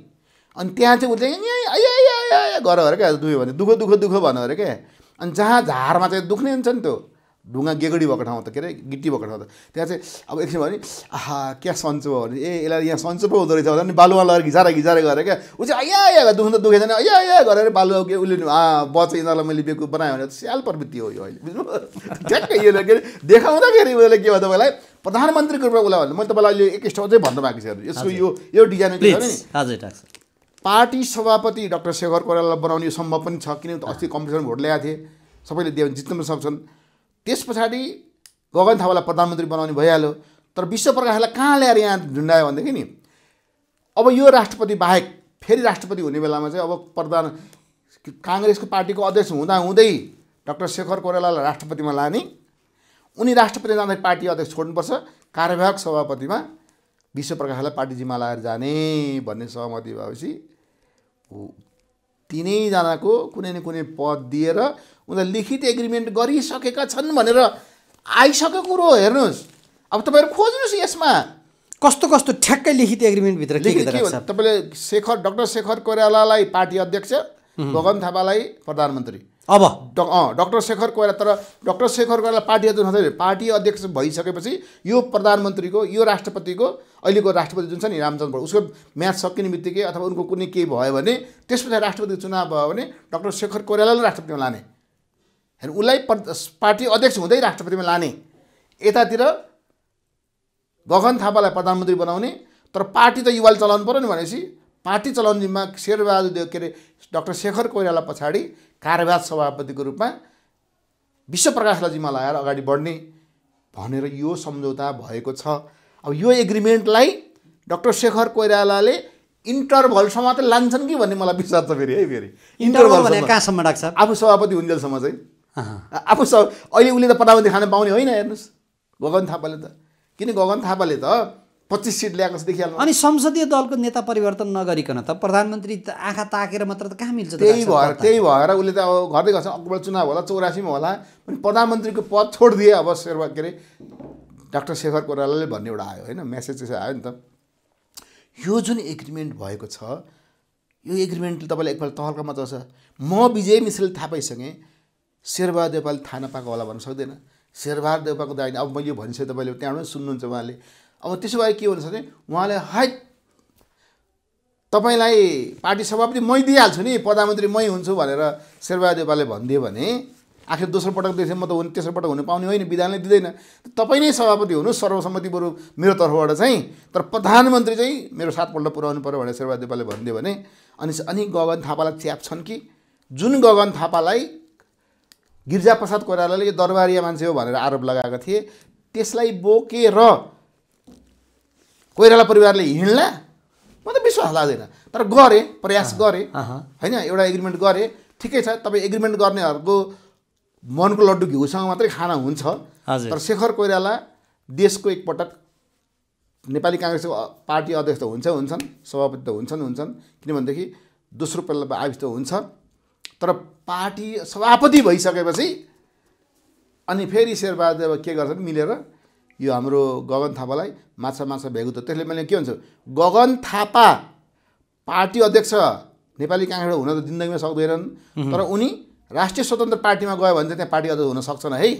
S1: अनि त्यहाँ चाहिँ उसले गर अरे क्या दुख्यो भने दुःख दुःख दुःख भन्यो अरे क्या अनि जहाँ झारमा चाहिँ दुख्ने हुन्छ नि त्यो ढुङ्गा गेगडी भएको ठाउँ त के अरे गिटी भएको ठाउँ त त्यहाँ चाहिँ अब एकछिन भने आहा क्या सन्चो हो भने ए यसलाई यहाँ सन्चो पो हुँदो रहेछ भन्दा नि बालुवा लगेर घिचाएर घिजारे गरेर क्या ऊ चाहिँ अया या दुख्नु त दुखेछ अया आया गरेर बालुवा के उसले आ बच यिनीहरूलाई मैले बेकु बनाएँ भने स्याल प्रवृत्ति हो यो अहिले बुझ्नु [laughs] ठ्याक्कै यो के अरे देखाउँदाखेरि उसले के भयो तपाईँलाई प्रधानमन्त्रीको रूपमा उसलाई भन्नु मैले तपाईँलाई अहिले एक स्टल चाहिँ भन्नु भएको छ यसको यो यो डिजाइन पार्टी सभापति डाक्टर शेखर कोराला बनाउने सम्भव पनि छ किनभने अस्ति कम्पिटिसन भोट ल्याएको थिएँ सबैले दियो भने जित्नु पनि सक्छन् त्यस पछाडि गगन थापालाई प्रधानमन्त्री बनाउने भइहाल्यो तर विश्वप्रकाशलाई कहाँ ल्याएर यहाँ झुन्डायो भनेदेखि नि अब यो राष्ट्रपति बाहेक फेरि राष्ट्रपति हुने बेलामा चाहिँ अब प्रधान काङ्ग्रेसको पार्टीको अध्यक्ष हुँदा हुँदै डाक्टर शेखर कोरेलालाई राष्ट्रपतिमा लाने उनी राष्ट्रपति जाँदै पार्टी अध्यक्ष छोड्नुपर्छ कार्यवाहक सभापतिमा विश्वप्रकाशलाई पार्टी जिम्मा लाएर जाने भन्ने सहमति भएपछि तिनैजनाको कुनै न कुनै पद दिएर उनीहरूले लिखित एग्रिमेन्ट गरिसकेका छन् भनेर आइसकेको कुरो हो हेर्नुहोस् अब तपाईँहरू खोज्नुहोस् यसमा
S2: कस्तो कस्तो ठ्याक्कै लिखित एग्रिमेन्टभित्र
S1: तपाईँले शेखर डक्टर शेखर कोइरालालाई पार्टी अध्यक्ष गगन थापालाई प्रधानमन्त्री अब अँ डक्टर शेखर कोइराला तर डक्टर शेखर कोइराला पार्टी अध्यक्ष पार्टी अध्यक्ष भइसकेपछि यो प्रधानमन्त्रीको यो राष्ट्रपतिको अहिलेको राष्ट्रपति जुन छ नि रामचन्द्र उसको म्याच सकिने बित्तिकै अथवा उनको कुनै केही भयो भने त्यसपछि राष्ट्रपति चुनाव भयो भने डक्टर शेखर कोइरालालाई राष्ट्रपतिमा लाने अनि उसलाई पार्टी अध्यक्ष हुँदै राष्ट्रपतिमा लाने यतातिर गगन थापालाई प्रधानमन्त्री बनाउने तर पार्टी त युवाले चलाउनु पऱ्यो नि भनेपछि पार्टी चलाउने जिम्मा शेरबहादुर देव के अरे डाक्टर शेखर कोइराला पछाडि कार्यवाहक सभापतिको रूपमा विश्वप्रकाशलाई जिम्मा लगाएर अगाडि बढ्ने भनेर यो सम्झौता भएको छ अब यो एग्रिमेन्टलाई डाक्टर शेखर कोइरालाले इन्टरभलसम्म त लान्छन् कि भन्ने मलाई विश्वास छ फेरि है फेरि इन्टरभल कहाँसम्म राख्छ आफू सभापति हुन्जेलसम्म चाहिँ
S2: आफू
S1: स अहिले उसले त पटाबन्दी खान पाउने होइन हेर्नुहोस् गगन थापाले त किन
S2: गगन थापाले त पच्चिस सिट ल्याएको छ देखिहाल्नु अनि संसदीय दलको नेता परिवर्तन नगरिकन त प्रधानमन्त्री त आँखा ताकेर मात्र त कहाँ मिल्छ त्यही भएर त्यही भएर उसले त अब घट्दै गर्छ अक्टोबर चुनाव होला
S1: चौरासीमा होला अनि प्रधानमन्त्रीको पद छोडिदिए अब शेर्वा के अरे डाक्टर शेखर कोरालाले भन्ने एउटा आयो होइन मेसेज चाहिँ आयो नि त यो जुन एग्रिमेन्ट भएको छ यो एग्रिमेन्ट तपाईँले एकपल्ट मात्र छ म विजय मिश्रले थाहा पाइसकेँ शेरबहादुर देवपाले थाहा नपाएको होला भन्न सक्दैन शेरबहादुर देवपाको दाहिने अब मैले भनिसकेँ तपाईँले त्यहाँबाट सुन्नुहुन्छ उहाँले अब त्यसो भए के हुन्छ भने उहाँले हाइट तपाईँलाई पार्टी सभापति मै दिइहाल्छु नि प्रधानमन्त्री मै हुन्छु भनेर शेरबहादुर देउपाले भनिदियो भने आखिर दोस्रो पटक देखेँ म त हुने तेस्रो पटक हुनु पाउने होइन विधानले दिँदैन तपाईँ नै सभापति हुनु सर्वसम्मति बरु मेरो तर्फबाट चाहिँ तर प्रधानमन्त्री चाहिँ मेरो सातपल्ट पुऱ्याउनु पऱ्यो भनेर शेरबहादुर देउपाले भनिदियो भने अनि अनि गगन थापालाई च्याप छन् कि जुन गगन थापालाई गिरिजाप्रसाद कोइरालाले यो दरबारिया मान्छे हो भनेर आरोप लगाएको थिए त्यसलाई बोकेर कोइराला परिवारले हिँड्ला म त विश्वास लाग्दैन तर गरेँ प्रयास गरेँ होइन एउटा एग्रिमेन्ट गरेँ ठिकै छ तपाईँ एग्रिमेन्ट गर्नेहरूको मनको लड्डु घिउसँग मात्रै खाना हुन्छ तर शेखर कोइराला देशको एकपटक नेपाली काङ्ग्रेसको पार्टी अध्यक्ष त हुन्छ हुन्छन् सभापति त हुन्छन् हुन्छन् किनभनेदेखि दोस्रो पेलमा आविष्ट हुन्छ तर पार्टी सभापति भइसकेपछि अनि फेरि शेरबहादुर के गर्छन् मिलेर यो हाम्रो गगन थापालाई माछा माछा त त्यसले मैले के भन्छु गगन थापा पार्टी अध्यक्ष नेपाली काङ्ग्रेस हुन त जिन्दगीमा सक्दैनन् तर उनी राष्ट्रिय स्वतन्त्र पार्टीमा गयो भने चाहिँ त्यहाँ पार्टी अध्यक्ष हुन सक्छन् है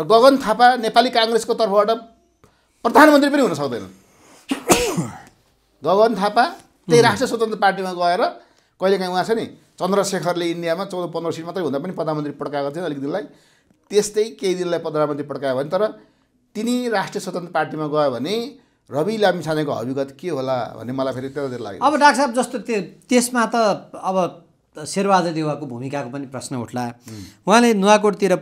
S1: र गगन थापा नेपाली काङ्ग्रेसको तर्फबाट प्रधानमन्त्री पनि हुन सक्दैनन् [coughs] गगन थापा त्यही राष्ट्रिय स्वतन्त्र पार्टीमा गएर कहिलेकाहीँ उहाँ छ नि चन्द्रशेखरले इन्डियामा चौध पन्ध्र सिट मात्रै हुँदा पनि प्रधानमन्त्री पड्काएको थियो अलिक दिनलाई त्यस्तै केही दिनलाई प्रधानमन्त्री पड्कायो भने तर तिनी राष्ट्रिय स्वतन्त्र पार्टीमा गयो भने रवि लामिछानेको हविगत के होला भन्ने मलाई फेरि त्यतातिर लाग्यो अब
S2: डाक्टर साहब जस्तो त्यो त्यसमा त अब शेरबहादुर देउवाको भूमिकाको पनि प्रश्न उठला उहाँले नुवाकोटतिर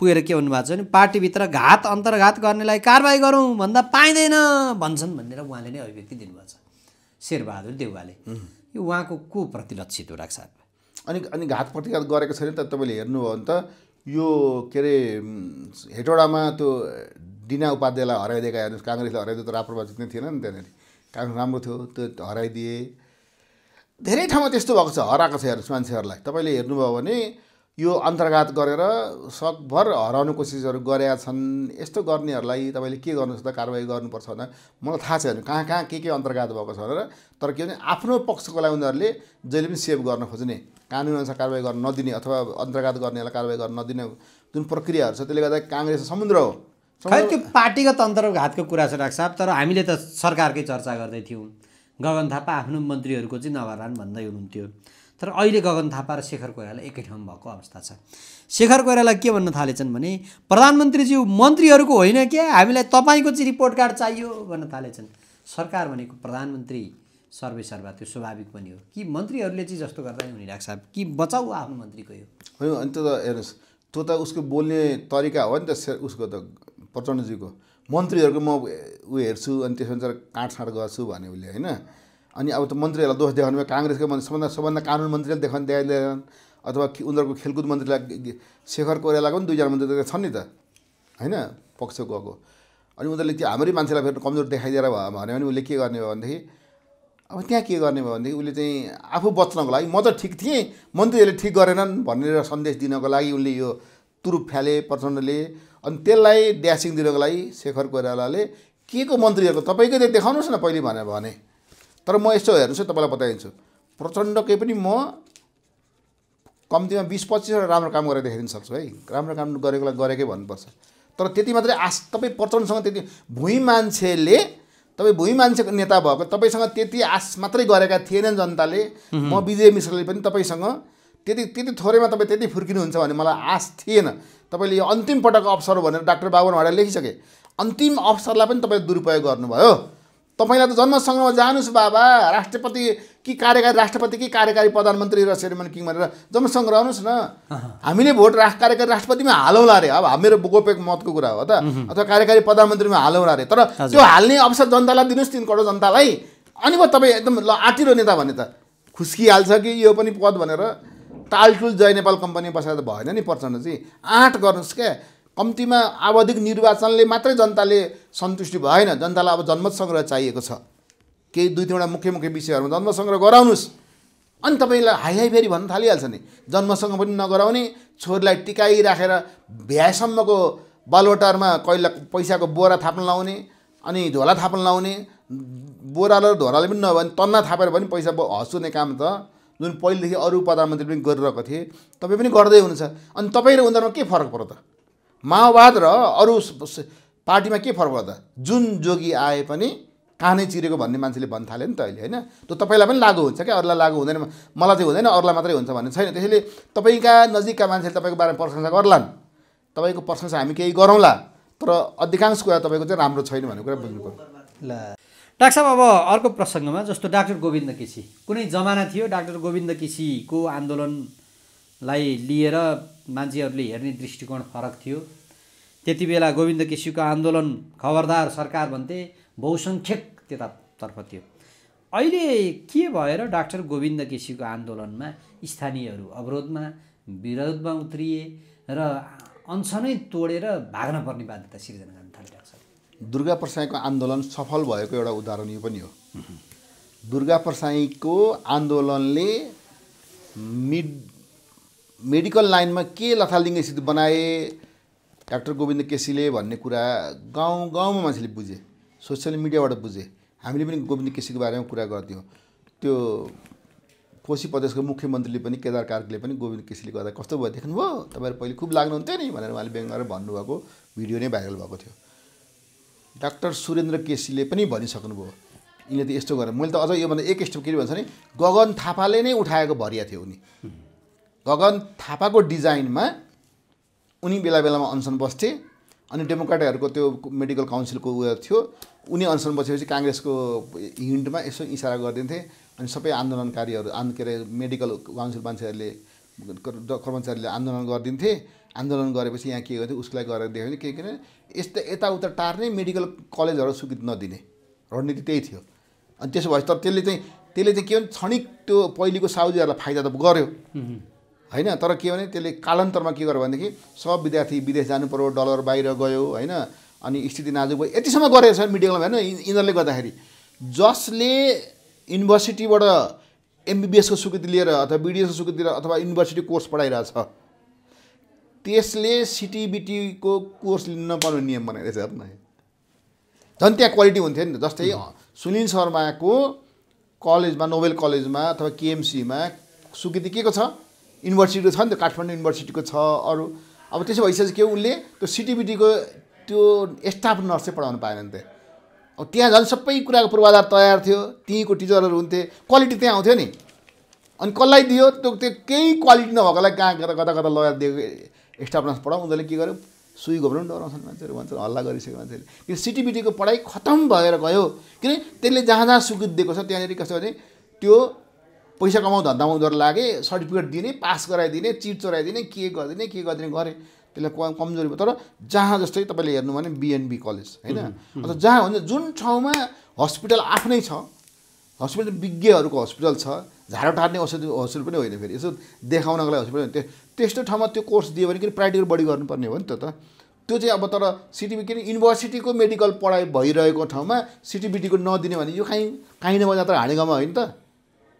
S2: पुगेर के भन्नुभएको छ भने पार्टीभित्र घात अन्तर्घात गर्नेलाई कारवाही गरौँ भन्दा पाइँदैन भन्छन् भनेर उहाँले नै अभिव्यक्ति दिनुभएको छ शेरबहादुर देउवाले यो उहाँको को प्रतिलक्षित हो डाक्टर अनि अनि घात प्रतिघात गरेको छैन त तपाईँले
S1: हेर्नुभयो भने त यो के अरे हेटौडामा त्यो डिना उपाध्यायलाई हराइदिएका हेर्नुहोस् काङ्ग्रेसलाई हराइदियो त राप्रपा जित्ने थिएन नि त्यहाँनिर काङ्ग्रेस राम्रो थियो त्यो हराइदिए धेरै ठाउँमा त्यस्तो भएको छ हराएको छ हेर्नुहोस् मान्छेहरूलाई तपाईँले हेर्नुभयो भने यो अन्तर्घात गरेर सकभर हराउने कोसिसहरू गरेका छन् यस्तो गर्नेहरूलाई तपाईँले के गर्नुहोस् त कारवाही गर्नुपर्छ भन्दा मलाई थाहा छैन कहाँ कहाँ के के अन्तर्घात भएको छ भनेर तर के भने आफ्नो पक्षको लागि उनीहरूले जहिले पनि सेभ गर्न खोज्ने कानुनअनुसार कारवाही गर्न नदिने अथवा अन्तर्घात गर्नेहरूलाई कारवाही गर्न नदिने जुन प्रक्रियाहरू छ त्यसले गर्दा काङ्ग्रेस समुद्र हो
S2: खै त्यो पार्टीगत अन्तर्घातको कुरा छ डाक्टर साहब तर हामीले त सरकारकै चर्चा गर्दै गगन थापा आफ्नो मन्त्रीहरूको चाहिँ नभरान् भन्दै हुनुहुन्थ्यो तर अहिले गगन थापा र शेखर कोइराला एकै ठाउँमा भएको अवस्था छ शेखर कोइराला के भन्न थालेछन् भने प्रधानमन्त्रीज्यू मन्त्रीहरूको होइन क्या हामीलाई तपाईँको चाहिँ रिपोर्ट कार्ड चाहियो भन्न थालेछन् सरकार भनेको प्रधानमन्त्री सर्वेसर्वा त्यो स्वाभाविक पनि हो कि मन्त्रीहरूले चाहिँ जस्तो गर्दा हुने राख्छ कि बचाऊ आफ्नो मन्त्रीको यो
S1: होइन अनि त हेर्नुहोस् त्यो त उसको बोल्ने तरिका हो नि त उसको त प्रचण्डजीको मन्त्रीहरूको म उयो हेर्छु अनि त्यसअनुसार काँडसाँड गर्छु भने उसले होइन अनि अब त मन्त्रीहरूलाई दोष देखाउनु भयो काङ्ग्रेसको सबभन्दा सबभन्दा कानुन मन्त्रीले देखाउनु देखाइदिएन अथवा उनीहरूको खेलकुद मन्त्रीलाई शेखर कोइरालाको पनि दुईजना मन्त्री छन् नि त होइन पक्ष गएको अनि उनीहरूले त्यो हाम्रै मान्छेलाई फेरि कमजोर देखाइदिएर भयो भने उसले के गर्ने भयो भनेदेखि अब त्यहाँ के गर्ने भयो भनेदेखि उसले चाहिँ आफू बच्नको लागि म त ठिक थिएँ मन्त्रीहरूले ठिक गरेनन् भनेर सन्देश दिनको लागि उसले यो तुरुप फ्याले प्रचण्डले अनि त्यसलाई ड्यासिङ दिनको लागि शेखर कोइरालाले के को मन्त्रीहरूको तपाईँकै त्यो देखाउनुहोस् न पहिले भनेर भने तर म यसो हेर्नुहोस् है तपाईँलाई बताइदिन्छु प्रचण्डकै पनि म कम्तीमा बिस पच्चिसवटा राम्रो काम गरेर देखाइदिनु सक्छु है राम्रो काम गरेकोलाई गरेकै भन्नुपर्छ तर त्यति मात्रै आश तपाईँ प्रचण्डसँग त्यति भुइँ मान्छेले तपाईँ भुइँ मान्छेको नेता भएको तपाईँसँग त्यति आश मात्रै गरेका थिएनन् जनताले म विजय मिश्रले पनि तपाईँसँग त्यति त्यति थोरैमा तपाईँ त्यति फुर्किनुहुन्छ भने मलाई आश थिएन तपाईँले यो अन्तिम पटक अवसर भनेर डाक्टर बाबुन भनेर लेखिसके अन्तिम अवसरलाई पनि तपाईँले दुरुपयोग गर्नुभयो तपाईँलाई त जन्मसँगमा जानुहोस् बाबा राष्ट्रपति कि कार्यकारी राष्ट्रपति कि कार्यकारी प्रधानमन्त्री र सेरेमन किङ भनेर जन्मसँग रहनुहोस् न हामीले भोट रा कार्यकारी राष्ट्रपतिमा हालौँला अरे अब मेरो गोपेक मतको कुरा हो त अथवा कार्यकारी प्रधानमन्त्रीमा हालौँला अरे तर त्यो हाल्ने अवसर जनतालाई दिनुहोस् तिन करोड जनतालाई अनि पो तपाईँ एकदम ल आँटिलो नेता भने त खुस्किहाल्छ कि यो पनि पद भनेर टालटुल जय नेपाल कम्पनी बसेर त भएन नि प्रचण्डजी आँट गर्नुहोस् क्या कम्तीमा आवधिक निर्वाचनले मात्रै जनताले सन्तुष्टि भएन जनतालाई अब जन्मत सङ्ग्रह चाहिएको छ केही दुई तिनवटा मुख्य मुख्य विषयहरूमा जन्म सङ्ग्रह गराउनुहोस् अनि तपाईँलाई हाई हाई फेरि भन्न थालिहाल्छ नि जन्मसँग पनि नगराउने छोरीलाई टिकाइ राखेर भ्यासम्मको बालवटारमा कहिला पैसाको बोरा थाप्न लाउने अनि झोला थाप्न लाउने बोरा र झोलाले पनि नभए तन्ना थापेर पनि पैसा हँसुने काम त जुन पहिलेदेखि अरू प्रधानमन्त्री पनि गरिरहेको थिए तपाईँ पनि गर्दै हुनुहुन्छ अनि तपाईँ र उनीहरूमा के फरक पर्छ त माओवाद र अरू पार्टीमा के फरक पर्दा जुन जोगी आए पनि कानै चिरेको भन्ने मान्छेले भन्न थाल्यो नि त अहिले होइन त्यो तपाईँलाई पनि लागु हुन्छ क्या अरूलाई लागु हुँदैन मलाई चाहिँ हुँदैन अरूलाई मात्रै हुन्छ भन्ने छैन त्यसैले तपाईँका नजिकका मान्छेले तपाईँको बारेमा प्रशंसा गर्लान् तपाईँको प्रशंसा हामी केही गरौँला तर अधिकांश कुरा तपाईँको चाहिँ राम्रो छैन भन्ने कुरा बुझ्नु पर्यो
S2: ल डाक्टर साहब अब अर्को प्रसङ्गमा जस्तो डाक्टर गोविन्द केसी कुनै जमाना थियो डाक्टर गोविन्द केसीको आन्दोलनलाई लिएर मान्छेहरूले हेर्ने दृष्टिकोण फरक थियो त्यति बेला गोविन्द केसीको आन्दोलन खबरदार सरकार भन्थे बहुसङ्ख्यक त्यतातर्फ थियो अहिले के भएर डाक्टर गोविन्द केसीको आन्दोलनमा स्थानीयहरू अवरोधमा विरोधमा उत्रिए र अनसनै तोडेर भाग्न पर्ने बाध्यता सिर्जना गर्न थालिरहेको
S1: छ दुर्गा प्रसाईको आन्दोलन सफल भएको एउटा उदाहरण यो पनि हो दुर्गा प्रसाईको आन्दोलनले मिड मेडिकल लाइनमा के लथालिङ्ग स्थिति बनाए डाक्टर गोविन्द केसीले भन्ने कुरा गाउँ गाउँमा मान्छेले बुझे सोसियल मिडियाबाट बुझे हामीले पनि गोविन्द केसीको बारेमा कुरा गर्थ्यौँ त्यो कोशी प्रदेशको मुख्यमन्त्रीले पनि केदार कार्कले पनि गोविन्द केसीले गर्दा कस्तो भयो देख्नुभयो तपाईँहरू पहिले खुब लाग्नुहुन्थ्यो नि भनेर उहाँले बेङ्गाल भन्नुभएको भिडियो नै भाइरल भएको थियो डाक्टर सुरेन्द्र केसीले पनि भनिसक्नुभयो यिनले त यस्तो गरेर मैले त अझ योभन्दा एक स्टेप के भन्छ भने गगन थापाले नै उठाएको भरिया थियो उनी गगन थापाको डिजाइनमा उनी बेला बेलामा अनसन बस्थे अनि डेमोक्राटहरूको त्यो मेडिकल काउन्सिलको उयो थियो उनी अनसन बसेपछि काङ्ग्रेसको हिन्टमा यसो इसारा गरिदिन्थे अनि सबै आन्दोलनकारीहरू आन्द के अरे मेडिकल काउन्सिल मान्छेहरूले कर्मचारीले आन्दोलन गरिदिन्थे आन्दोलन गरेपछि यहाँ के गर्थे उसलाई गरेर देख्यो के के यस्तो यताउता टार्ने मेडिकल कलेजहरू सुकृत नदिने रणनीति त्यही थियो अनि त्यसो भएपछि तर त्यसले चाहिँ त्यसले चाहिँ के भने क्षणिक त्यो पहिलेको साउजीहरूलाई फाइदा त गर्यो होइन तर के भने त्यसले कालान्तरमा के गर्यो भनेदेखि सब विद्यार्थी विदेश जानु पर्यो डलर बाहिर गयो होइन अनि स्थिति नाजुक भयो यतिसम्म गरेको छ मिडिकलमा होइन यिनीहरूले गर्दाखेरि जसले युनिभर्सिटीबाट एमबिबिएसको स्वीकृति लिएर अथवा बिडिएसको स्वीकृति लिएर अथवा युनिभर्सिटी कोर्स पढाइरहेछ त्यसले सिटिबिटीको कोर्स लिन नपर्ने नियम बनाइरहेछ हेर्न झन् त्यहाँ क्वालिटी हुन्थ्यो नि जस्तै सुनिल शर्माको कलेजमा नोबेल कलेजमा अथवा केएमसीमा स्वीकृति के को छ युनिभर्सिटीको छ नि त काठमाडौँ युनिभर्सिटीको छ अरू अब त्यसो भइसकेपछि के उसले त्यो सिटिबिटीको त्यो स्टाफ नर्स चाहिँ पढाउनु पाएन त अब त्यहाँ झन् सबै कुराको पूर्वाधार तयार थियो त्यहीँको टिचरहरू हुन्थे क्वालिटी त्यहाँ आउँथ्यो नि अनि कसलाई दियो त्यो त्यो केही क्वालिटी नभएकोलाई कहाँ कता कता कता लगाएर दिएको स्टाफ नर्स पढाउँ उनीहरूले के गर्यो सुई घोप्नु पनि डराउँछन् मान्छेहरू भन्छन् हल्ला गरिसक्यो मान्छेले किन सिटिबिटीको पढाइ खत्तम भएर गयो किन त्यसले जहाँ जहाँ सुकृत दिएको छ त्यहाँनिर कस्तो भने त्यो पैसा कमाउ धन्दा उनीहरू लागे सर्टिफिकेट दिने पास गराइदिने चिट चोराइदिने के गरिदिने के गरिदिने गरेँ त्यसलाई कमजोरी भयो तर जहाँ जस्तै तपाईँले हेर्नु भने बिएनबी कलेज होइन अन्त जहाँ हुन्छ जुन ठाउँमा हस्पिटल आफ्नै छ हस्पिटल विज्ञहरूको हस्पिटल छ झाडो टार्ने औषधि हस्पिटल पनि होइन फेरि यसो देखाउनको लागि हस्पिटल त्यो त्यस्तो ठाउँमा त्यो कोर्स दियो भने किन प्र्याक्टिकल बढी गर्नुपर्ने हो नि त त त्यो चाहिँ अब तर सिटिबी किन युनिभर्सिटीको मेडिकल पढाइ भइरहेको ठाउँमा सिटिबिटीको नदिने भने यो काहीँ काहीँ नभए त हानेगाउँमा होइन त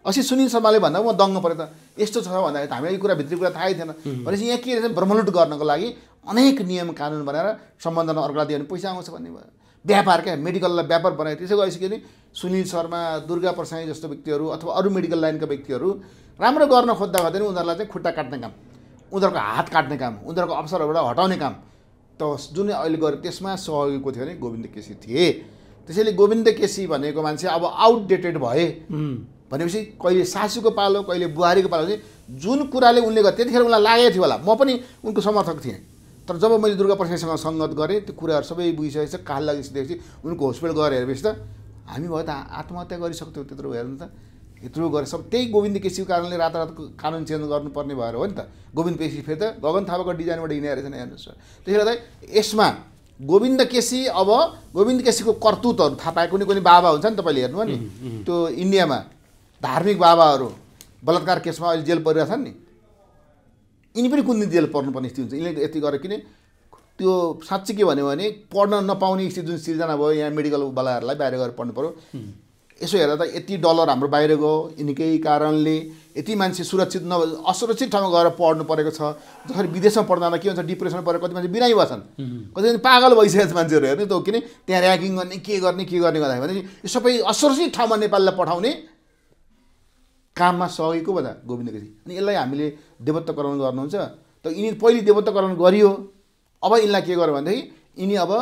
S1: अस्ति सुनिल शर्माले भन्दा म दङ्ग परेँ त यस्तो छ भन्दाखेरि त हामीलाई यो कुरा भित्री कुरा थाहै थिएन भनेपछि यहाँ के रहेछ ब्रह्मलुट गर्नको लागि अनेक नियम कानुन बनाएर सम्बन्धमा अर्कोलाई दियो भने पैसा आउँछ भन्ने भयो व्यापार क्या मेडिकललाई व्यापार बनायो त्यसो गइसक्यो भने सुनिल शर्मा दुर्गा प्रसाई जस्तो व्यक्तिहरू अथवा अरू मेडिकल लाइनका व्यक्तिहरू राम्रो गर्न खोज्दा खोज्दैन उनीहरूलाई चाहिँ खुट्टा काट्ने काम उनीहरूको हात काट्ने काम उनीहरूको अवसरहरूबाट हटाउने काम त जुन अहिले गऱ्यो त्यसमा सहयोगको थियो भने गोविन्द केसी थिए त्यसैले गोविन्द केसी भनेको मान्छे अब आउटडेटेड भए भनेपछि कहिले सासूको पालो कहिले बुहारीको पालो चाहिँ जुन कुराले उनले गर्दा त्यतिखेर उनलाई लागेको थियो होला म पनि उनको समर्थक थिएँ तर जब मैले दुर्गा प्रसादसँग सङ्गत गरेँ त्यो कुराहरू सबै बुझिसकेपछि काल लागिसकेपछि उनको हस्पिटल गएर हेरेपछि त हामी भयो त आत्महत्या गरिसक्थ्यौँ त्यत्रो हेर्नु त यत्रो गरेर सब त्यही गोविन्द केसीको कारणले रात रातको कानुन चेन्ज गर्नुपर्ने भएर हो नि त गोविन्द केसी फेरि त गगन थापाको डिजाइनबाट हिँडेर रहेछ हेर्नुहोस् त्यसले गर्दा यसमा गोविन्द केसी अब गोविन्द केसीको कर्तुतहरू थाहा पाए कुनै कुनै बाबा हुन्छ नि तपाईँले हेर्नु नि त्यो इन्डियामा धार्मिक बाबाहरू बलात्कार केसमा अहिले जेल परिरहेको नि यिनी पनि कुन दिन जेल पर्नुपर्ने स्थिति हुन्छ यिनले यति गरेर किन त्यो साँच्चै के भन्यो भने पढ्न नपाउने स्थिति जुन सिर्जना भयो यहाँ मेडिकलवालाहरूलाई बाहिर गएर पढ्नु पऱ्यो यसो हेर्दा त यति डलर हाम्रो बाहिर गयो यिनकै कारणले यति मान्छे सुरक्षित न असुरक्षित ठाउँमा गएर पढ्नु परेको छ जसरी विदेशमा पढ्दा के हुन्छ डिप्रेसन परेर कति मान्छे बिरामी भएछन् कतिजना पागल भइसकेको छ मान्छेहरू हेर्ने त किन त्यहाँ ऱ्याकिङ गर्ने के गर्ने के गर्ने गर्दाखेरि यो सबै असुरक्षित ठाउँमा नेपाललाई पठाउने काममा को भन्दा गोविन्द केसी अनि यसलाई हामीले देवत्वकरण गर्नुहुन्छ त यिनी पहिले देवत्वकरण गरियो अब यिनलाई के गर्यो भनेदेखि यिनी अब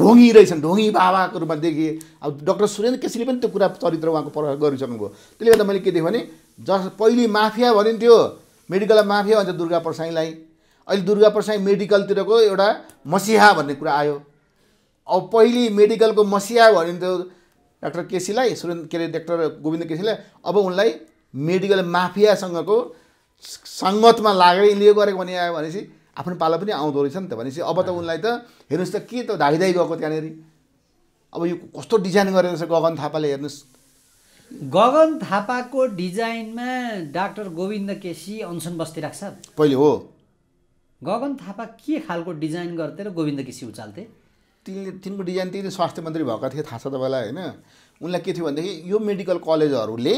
S1: ढोङ्गी रहेछन् ढोङ्गी बाबाको रूपमा देखेँ अब डक्टर सुरेन्द्र केसीले पनि त्यो कुरा चरित्र उहाँको प्रकाश गरिसक्नुभयो त्यसले गर्दा मैले के देखेँ भने जस पहिले माफिया भनिन्थ्यो मेडिकललाई माफिया भन्छ दुर्गा प्रसाईलाई अहिले दुर्गा प्रसाई मेडिकलतिरको एउटा मसिहा भन्ने कुरा आयो अब पहिले मेडिकलको मसिहा भनिन्थ्यो डाक्टर केसीलाई सुरेन्द्र के अरे डाक्टर गोविन्द केसीलाई अब उनलाई मेडिकल माफियासँगको सङ्गतमा लागेर यसले गरेको भनि आयो भनेपछि आफ्नो पालो पनि आउँदो रहेछ नि त भनेपछि अब त उनलाई त हेर्नुहोस् त के त धाइधाइ गएको
S2: त्यहाँनिर अब यो कस्तो डिजाइन गरेर रहेछ गगन थापाले हेर्नुहोस् गगन थापाको डिजाइनमा डाक्टर गोविन्द केसी अनसन बस्ती राख्छ पहिले हो गगन थापा के खालको डिजाइन गर्थे र गोविन्द केसी उचाल्थे तिनले
S1: तिनको डिजाइन त्यही स्वास्थ्य मन्त्री भएको थिए थाहा छ तपाईँलाई होइन उनलाई के थियो भनेदेखि यो मेडिकल कलेजहरूले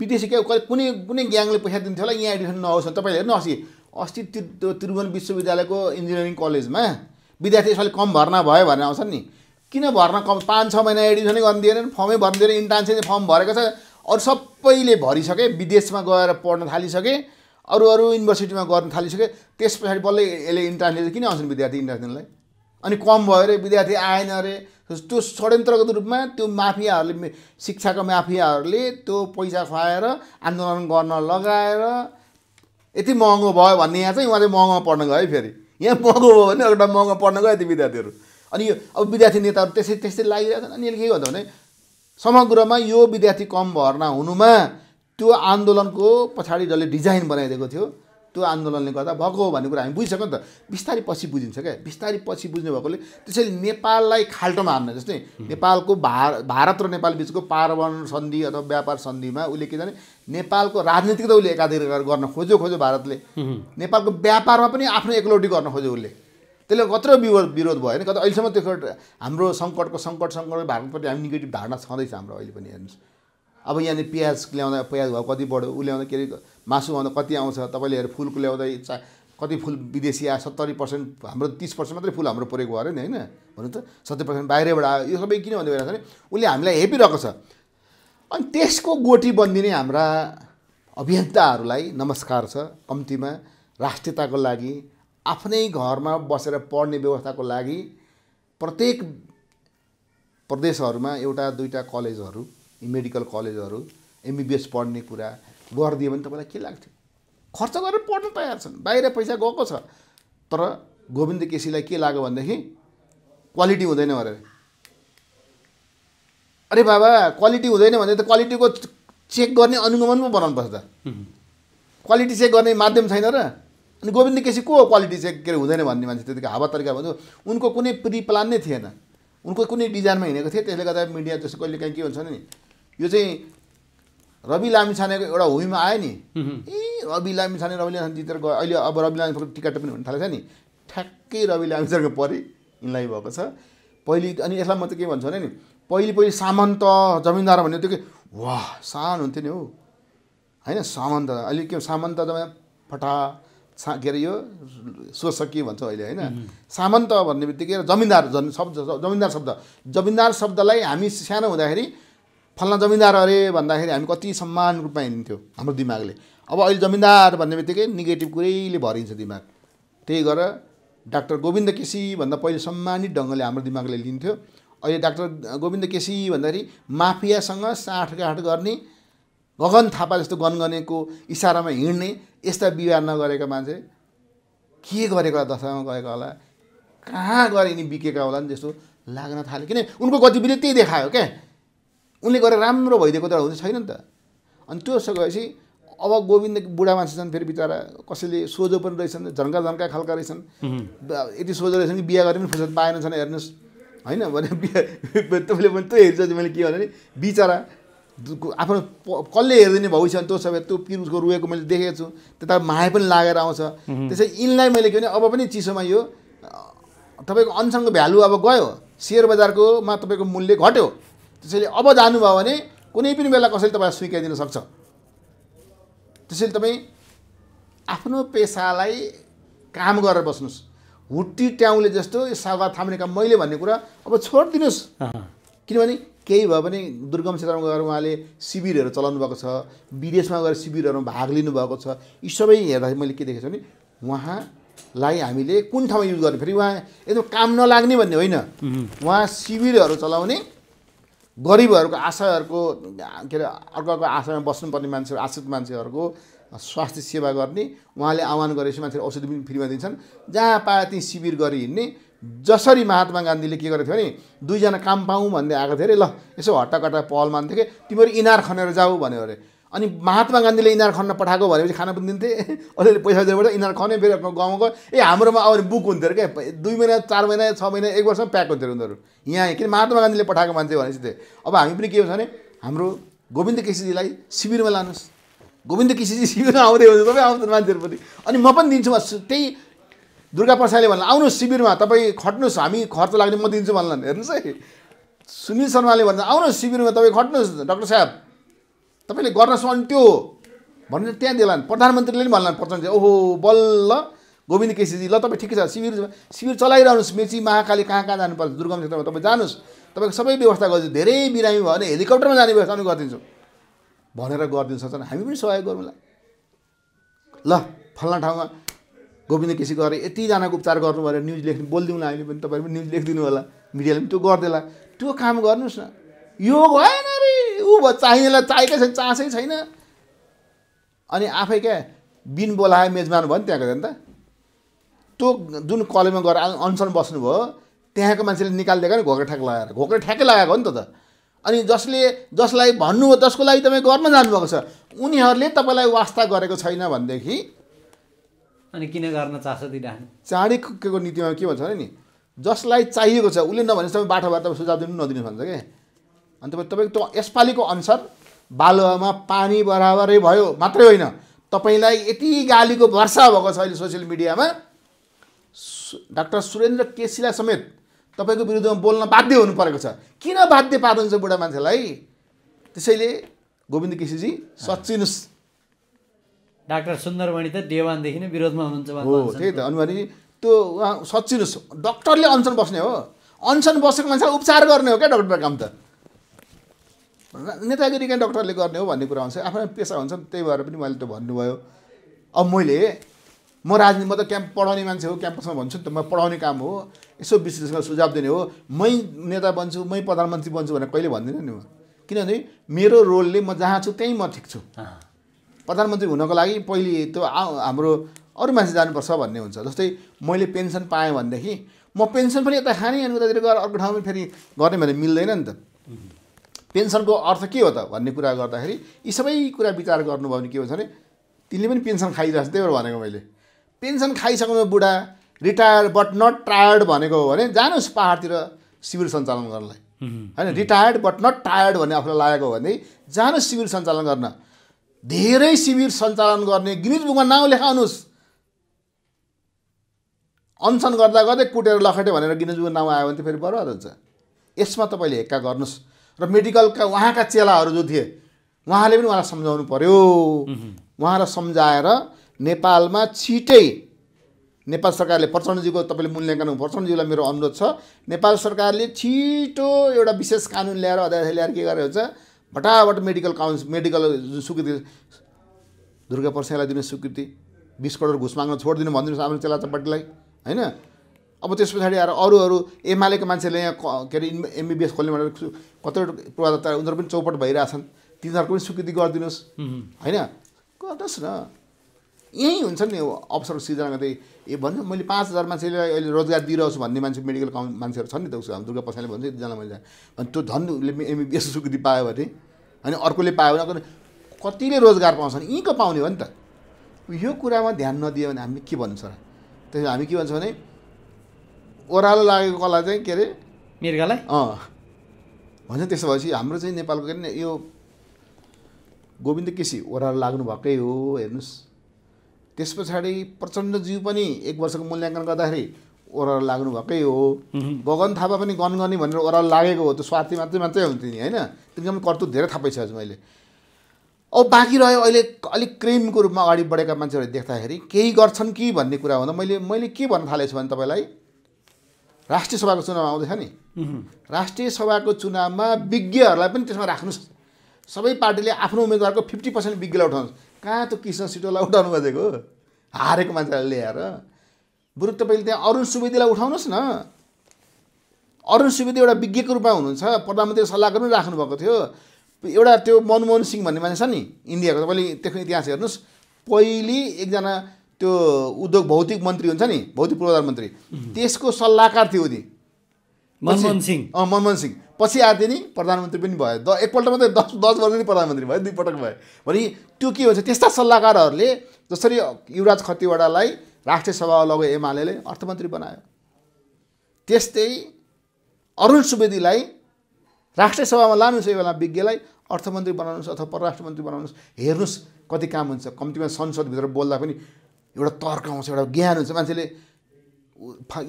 S1: विदेशी क्या कुनै कुनै ग्याङले पैसा दिन्थ्यो होला यहाँ एडमिसन नहोस् तपाईँले हेर्नु अस्ति अस्ति त्यो त्रिभुवन विश्वविद्यालयको इन्जिनियरिङ कलेजमा विद्यार्थी यसपालि कम भर्ना भयो भनेर आउँछन् नि किन भर्ना कम पाँच छ महिना एडमिसनै गरिदिएन फर्मै भरिदिएन इन्टर्न इन्ट्रान्सै फर्म भरेको छ अरू सबैले भरिसके विदेशमा गएर पढ्न थालिसके अरू अरू युनिभर्सिटीमा गर्न थालिसके त्यस पछाडि बल्लै यसले इन्ट्रान्स किन आउँछन् विद्यार्थी इन्ट्रान्सलाई अनि कम भयो अरे विद्यार्थी आएन अरे त्यो षड्यन्त्रगत रूपमा त्यो माफियाहरूले शिक्षाको माफियाहरूले त्यो पैसा खुवाएर आन्दोलन गर्न लगाएर यति महँगो भयो भन्ने यहाँ चाहिँ उहाँ महँगो पढ्न गयो है फेरि यहाँ महँगो भयो भने एउटा महँगो पढ्न गयो त्यो विद्यार्थीहरू अनि यो अब विद्यार्थी नेताहरू त्यसै त्यस्तै लागिरहेछन् अनि के भन्छ भने समग्रमा यो विद्यार्थी कम भर्ना हुनुमा त्यो आन्दोलनको पछाडि जसले डिजाइन बनाइदिएको थियो त्यो आन्दोलनले गर्दा भएको हो भन्ने कुरा हामी बुझिसक्यौँ नि त बिस्तारै पछि बुझिन्छ क्या बिस्तारै पछि बुझ्ने भएकोले त्यसैले नेपाललाई खाल्टोमा हान्न जस्तै नेपालको भार भारत र नेपाल बिचको पारवन सन्धि अथवा व्यापार सन्धिमा उसले के जाने नेपालको राजनीतिक त उसले एकाधिक गर्न खोज्यो खोज्यो भारतले नेपालको व्यापारमा पनि आफ्नो एकलौटी गर्न खोज्यो उसले त्यसले कत्रो विरोध विरोध भयो होइन कता अहिलेसम्म त्यो हाम्रो सङ्कटको सङ्कट सङ्कट भारतप्रति हामी नेगेटिभ धारणा छँदैछ हाम्रो अहिले पनि हेर्नुहोस् अब यहाँनिर प्याज ल्याउँदा प्याज भयो कति बढ्यो ऊ ल्याउँदा के अरे मासु आउँदा कति आउँछ तपाईँले हेरेर फुलको ल्याउँदा चा कति फुल विदेशी आयो सत्तरी पर्सेन्ट हाम्रो तिस पर्सेन्ट मात्रै फुल हाम्रो परेको अरे नि होइन भन्नु त सत्तरी पर्सेन्ट बाहिरबाट आयो यो सबै किन भन्दै छ भने उसले हामीलाई हेपिरहेको छ अनि त्यसको गोटी बनिदिने हाम्रा अभियन्ताहरूलाई नमस्कार छ कम्तीमा राष्ट्रियताको लागि आफ्नै घरमा बसेर पढ्ने व्यवस्थाको लागि प्रत्येक प्रदेशहरूमा एउटा दुईवटा कलेजहरू मेडिकल कलेजहरू एमबिबिएस पढ्ने कुरा गरिदियो भने तपाईँलाई के लाग्थ्यो खर्च गरेर पढ्न तयार छन् बाहिर पैसा गएको छ तर गोविन्द केसीलाई के लाग्यो भनेदेखि क्वालिटी हुँदैन भनेर अरे बाबा क्वालिटी हुँदैन भने त क्वालिटीको चेक गर्ने अनुगमन पो बनाउनुपर्छ त क्वालिटी चेक गर्ने माध्यम छैन र अनि गोविन्द केसी को क्वालिटी चेक के अरे हुँदैन भन्ने मान्छे त्यतिकै हावा तरिका भन्छ उनको कुनै प्लान नै थिएन उनको कुनै डिजाइनमा हिँडेको थिएँ त्यसले गर्दा मिडिया जस्तो कहिले काहीँ के हुन्छ नि यो चाहिँ रवि लामिछानेको एउटा होमीमा आयो नि ए रवि लामिछाने रवि लामिछाने जितेर गयो अहिले अब रवि लामिछानेको टिका पनि हुन थालेको छ नि ठ्याक्कै रवि लामिछानेको परे यिनलाई भएको छ पहिले अनि यसलाई म त के भन्छु भने नि पहिले पहिले सामन्त जमिनदार भन्ने त्यो के वाह सान हुन्थ्यो नि हो होइन सामन्त अहिले के सामन्त त फटा सा के अरे यो के भन्छ अहिले होइन सामन्त भन्ने बित्तिकै जमिनदार जन शब्द जमिनदार शब्द जमिनदार शब्दलाई हामी सानो हुँदाखेरि फल्ला जमिन्दार अरे भन्दाखेरि हामी कति सम्मान रूपमा हिँड्थ्यौँ हाम्रो दिमागले अब अहिले जमिनदार भन्ने बित्तिकै नेगेटिभ कुरैले भरिन्छ दिमाग त्यही गरेर डाक्टर गोविन्द केसी भन्दा पहिले सम्मानित ढङ्गले हाम्रो दिमागले लिन्थ्यो अहिले डाक्टर गोविन्द केसी भन्दाखेरि माफियासँग साँठगाँठ गर्ने गगन थापा जस्तो गनगनेको इसारामा हिँड्ने यस्ता विवाह नगरेका मान्छे के गरेको होला दशामा गएको होला कहाँ गरे नि बिकेका होला नि जस्तो लाग्न थाल्यो किन उनको गतिविधि त्यही देखायो क्या उनले गरेर राम्रो भइदिएको त हुन्छ छैन नि त अनि त्यो सकेपछि अब गोविन्द बुढा मान्छे छन् फेरि बिचरा कसैले सोझो पनि रहेछन् झन्का झन्का खालका रहेछन् यति सोझो रहेछन् कि बिहा गरे पनि फुर्सद पाएन छन् हेर्नुहोस् होइन भने बिहा [laughs] तपाईँले पनि त्यो हेर्छ मैले के भने बिचरा आफ्नो कसले हेरिदिने भविष्य त्यो सबै त्यो उसको रुएको मैले देखेको छु त्यता माया पनि लागेर आउँछ त्यसै यिनलाई मैले के भने अब पनि चिसोमा यो तपाईँको अनसनको भ्यालु अब गयो सेयर बजारकोमा तपाईँको मूल्य घट्यो त्यसैले अब जानुभयो भने कुनै पनि बेला कसैले तपाईँलाई स्विकाइदिन सक्छ त्यसैले तपाईँ आफ्नो पेसालाई काम गरेर बस्नुहोस् हुट्टी ट्याउले जस्तो यो सालबार थाम्ने काम मैले भन्ने कुरा अब छोडिदिनुहोस् किनभने केही भयो भने दुर्गम क्षेत्रमा गएर उहाँले शिविरहरू चलाउनु भएको छ विदेशमा गएर शिविरहरूमा भाग लिनुभएको छ यी सबै हेर्दाखेरि मैले के देखेको छु भने उहाँलाई हामीले कुन ठाउँमा युज गर्ने फेरि उहाँ एकदम काम नलाग्ने भन्ने होइन उहाँ शिविरहरू चलाउने गरिबहरूको आशाहरूको के अरे अर्को अर्को आशामा बस्नुपर्ने मान्छेहरू आश्रित मान्छेहरूको स्वास्थ्य सेवा गर्ने उहाँले आह्वान गरेपछि मान्छेहरू औषधि पनि फ्रीमा दिन्छन् जहाँ पाए ती शिविर गरी हिँड्ने जसरी महात्मा गान्धीले के गरेको थियो भने दुईजना काम पाऊँ भन्दै आएको थियो अरे ल यसो हट्टाकट्टा पहल मान्थ्यो कि तिमीहरू इनार खनेर जाऊ भन्यो अरे अनि महात्मा गान्धीले इनार खन्न पठाएको भनेपछि खाना पनि दिन्थे [laughs] अलिअलि पैसा दिनुबाट इनार खने फेरि आफ्नो ए हाम्रोमा आउने बुक हुन्थ्यो अरे क्या दुई महिना चार महिना छ महिना एक वर्षमा प्याक हुन्थ्यो उनीहरू यहाँ किन महात्मा गान्धीले पठाएको मान्छे भनेपछि थिए अब हामी पनि के हो भने हाम्रो गोविन्द केसीजीलाई शिविरमा लानुहोस् गोविन्द केसीजी शिविरमा आउँदै हुन्छ तपाईँ आउँछ मान्छेहरू पनि अनि म पनि दिन्छु त्यही दुर्गा प्रसादले भन्ला आउनुहोस् शिविरमा तपाईँ खट्नुहोस् हामी खर्च लाग्ने म दिन्छु भन्ला हेर्नुहोस् है सुनिल शर्माले भन्दा आउनुहोस् शिविरमा तपाईँ खट्नुहोस् डक्टर साहब तपाईँले गर्न भन्नु भनेर त्यहाँ देला प्रधानमन्त्रीले पनि भन्ला प्रचण्ड ओहो बल्ल गोविन्द केसीजी ल तपाईँ ठिकै छ शिविर शिविर चलाइरहनुहोस् मेची महाकाली कहाँ कहाँ जानुपर्छ दुर्गम क्षेत्रमा तपाईँ जानुहोस् तपाईँको सबै व्यवस्था गरिदिन्छु धेरै बिरामी भयो भने हेलिकप्टरमा जाने व्यवस्था पनि गरिदिन्छु भनेर गरिदिनु सक्छन् हामी पनि सहयोग गरौँला ल फल्ना ठाउँमा गोविन्द केसी गरेर यतिजनाको उपचार गर्नु भनेर न्युज लेख्नु बोलिदिउँला हामीले पनि तपाईँहरू पनि न्युज लेखिदिनु होला मिडियाले पनि त्यो गरिदिएला त्यो काम गर्नुहोस् न यो भएन ऊ भयो चाहिनेलाई चाहिएकै छैन चासै छैन अनि आफै क्या बिन बोलाए मेजमान भयो नि त्यहाँको त त्यो जुन कलेजमा गएर अनसन बस्नुभयो त्यहाँको मान्छेले निकालिदिएको नि घोक्रे ठ्याक लगाएर घोक्रे ठ्याकै लगाएको हो नि त त अनि जसले जसलाई भन्नु हो जसको लागि तपाईँ घरमा जानुभएको छ उनीहरूले तपाईँलाई वास्ता गरेको छैन भनेदेखि
S2: अनि किन गर्न चासो दिइराख्नु
S1: चाँडैको नीतिमा के भन्छ नि जसलाई चाहिएको छ उसले नभने तपाईँ बाटोबाट बाटो सुझाव दिनु नदिनु भन्छ क्या अन्त तपाईँको त्यो यसपालिको अनुसार बालुवामा पानी बराबरै भयो मात्रै होइन तपाईँलाई यति गालीको वर्षा भएको छ अहिले सोसियल मिडियामा डाक्टर सुरेन्द्र केसीलाई समेत तपाईँको विरुद्धमा बोल्न बाध्य हुनु परेको छ किन बाध्य पार्नुहुन्छ बुढा मान्छेलाई त्यसैले गोविन्द केसीजी सचिनुहोस्
S2: डाक्टर सुन्दरमणि त देवानदेखि नै विरोधमा
S1: हुनुहुन्छ हो त्यही त अनुहारी त्यो उहाँ सचिनुहोस् डक्टरले अनसन बस्ने हो अनसन बसेको मान्छेलाई उपचार गर्ने हो क्या डक्टरको काम त नेतागिरी कहीँ डक्टरले गर्ने हो भन्ने कुरा हुन्छ आफ्नो पेसा हुन्छ त्यही भएर पनि मैले त भन्नुभयो अब मैले म राजनीति म त क्याम्प पढाउने मान्छे हो क्याम्पसमा भन्छु नि त म पढाउने काम हो यसो विश्लेषण सुझाव दिने हो मै नेता बन्छु मै प्रधानमन्त्री बन्छु भनेर कहिले भन्दिनँ नि म किनभने मेरो रोलले म जहाँ छु त्यहीँ म ठिक छु प्रधानमन्त्री हुनको लागि पहिले त्यो हाम्रो अरू मान्छे जानुपर्छ भन्ने हुन्छ जस्तै मैले पेन्सन पाएँ भनेदेखि म पेन्सन पनि यता खाने अनि उतातिर गएर अर्को ठाउँमा फेरि गर्ने भने मिल्दैन नि त पेन्सनको अर्थ के हो त भन्ने कुरा गर्दाखेरि यी सबै कुरा विचार गर्नुभयो भने के हुन्छ भने तिनले पनि पेन्सन खाइरहेको छ त्यही भएर भनेको मैले पेन्सन खाइसक्नु बुढा रिटायर्ड बट नट टायर्ड भनेको हो भने जानुहोस् पाहाडतिर शिविर सञ्चालन गर्नलाई होइन रिटायर्ड बट नट टायर्ड भन्ने आफूलाई लागेको हो भने जानुहोस् शिविर सञ्चालन गर्न धेरै शिविर सञ्चालन गर्ने गिनिज बुकमा नाउँ लेखाउनुहोस् अनसन गर्दा गर्दै कुटेर लखटे भनेर गिनिज बुकमा नाउँ आयो भने त फेरि बर्बाद हुन्छ यसमा तपाईँले हेक्का गर्नुहोस् र मेडिकलका उहाँका चेलाहरू जो थिए उहाँले पनि उहाँलाई सम्झाउनु पर्यो उहाँलाई सम्झाएर नेपालमा छिटै नेपाल सरकारले प्रचण्डजीको तपाईँले मूल्याङ्कन प्रचण्डजीलाई मेरो अनुरोध छ नेपाल सरकारले छिटो एउटा विशेष कानुन ल्याएर अध्यादेश ल्याएर के गरेर हुन्छ भटाभट मेडिकल काउन्स मेडिकल स्वीकृति दुर्गा पर्सेलाई दिने स्वीकृति बिस करोड घुस माग्न छोडिदिनु भनिदिनुहोस् आफ्नो चेला चपट्टिलाई होइन अब त्यस पछाडि आएर अरू अरू एमालेको मान्छेले यहाँ के अरे एमबिबिएस खोल्ने भनेर कतिवटा पूर्वाधार उनीहरू पनि चौपट भइरहेछन् तिनीहरूको पनि स्वीकृति गरिदिनुहोस् होइन गर्नुहोस् न यहीँ हुन्छ नि अवसर सिर्जना गर्दै ए भन्छ मैले पाँच हजार मान्छेले अहिले रोजगार दिइरहेछु भन्ने मान्छे मेडिकल काउ मान्छेहरू छन् नि त उसको दुर्गा पसाले भन्छ एकजना मैले अनि त्यो धन एमबिबिएस स्वीकृति पायो भने अनि अर्कोले पायो भने कतिले रोजगार पाउँछन् यहीँको पाउने हो नि त यो कुरामा ध्यान नदियो भने हामी के भन्नु सर त्यसमा हामी के भन्छौँ भने ओह्रालो लागेको कला चाहिँ के अरे
S2: मिर्गालाई अँ
S1: भन्छ त्यसो भएपछि हाम्रो चाहिँ नेपालको के अरे यो गोविन्द केसी ओह्रालो लाग्नु भएकै हो हेर्नुहोस् त्यस पछाडि प्रचण्ड जीव पनि एक वर्षको मूल्याङ्कन गर्दाखेरि ओह्रालो लाग्नु भएकै हो गगन थापा पनि गनगनी भनेर ओह्रालो लागेको हो त्यो स्वार्थी मात्रै मात्रै हुन्थ्यो नि होइन तिनीहरूको पनि कर्तुत धेरै थाहा पाइसकेको छु मैले अब बाँकी रह्यो अहिले अलिक क्रिमको रूपमा अगाडि बढेका मान्छेहरू देख्दाखेरि केही गर्छन् कि भन्ने कुरा हुँदा मैले मैले के भन्न थालेको छु भने तपाईँलाई राष्ट्रिय सभाको चुनाव आउँदैछ नि राष्ट्रिय सभाको चुनावमा विज्ञहरूलाई पनि त्यसमा राख्नुहोस् सबै पार्टीले आफ्नो उम्मेदवारको फिफ्टी पर्सेन्ट विज्ञलाई उठाउनुहोस् कहाँ त्यो कृष्ण सिटोलाई उठाउनु खोजेको हारेको मान्छेलाई ल्याएर बरु तपाईँले त्यहाँ अरुण सुवेदीलाई उठाउनुहोस् न अरुण सुवेदी एउटा विज्ञको रूपमा हुनुहुन्छ प्रधानमन्त्री सल्लाहकार पनि राख्नुभएको थियो एउटा त्यो मनमोहन सिंह भन्ने मान्छे छ नि इन्डियाको तपाईँले त्यसको इतिहास हेर्नुहोस् पहिले एकजना त्यो उद्योग भौतिक मन्त्री हुन्छ नि भौतिक पूर्वाधार मन्त्री त्यसको सल्लाहकार थियो नि मनमोहन सिंह अँ मनमोहन सिंह पछि आएको थियो नि प्रधानमन्त्री पनि भयो द एकपल्ट मात्रै दस दस वर्ष नै प्रधानमन्त्री भयो दुईपटक भयो भने त्यो के हुन्छ त्यस्ता सल्लाहकारहरूले जसरी युवराज खतिवडालाई राष्ट्रिय सभामा लगेर एमाले अर्थमन्त्री बनायो त्यस्तै अरुण सुवेदीलाई राष्ट्रिय सभामा लानुहोस् यो बेला विज्ञलाई अर्थमन्त्री बनाउनुहोस् अथवा परराष्ट्र मन्त्री बनाउनुहोस् हेर्नुहोस् कति काम हुन्छ कम्तीमा संसदभित्र बोल्दा पनि एउटा तर्क आउँछ एउटा ज्ञान हुन्छ मान्छेले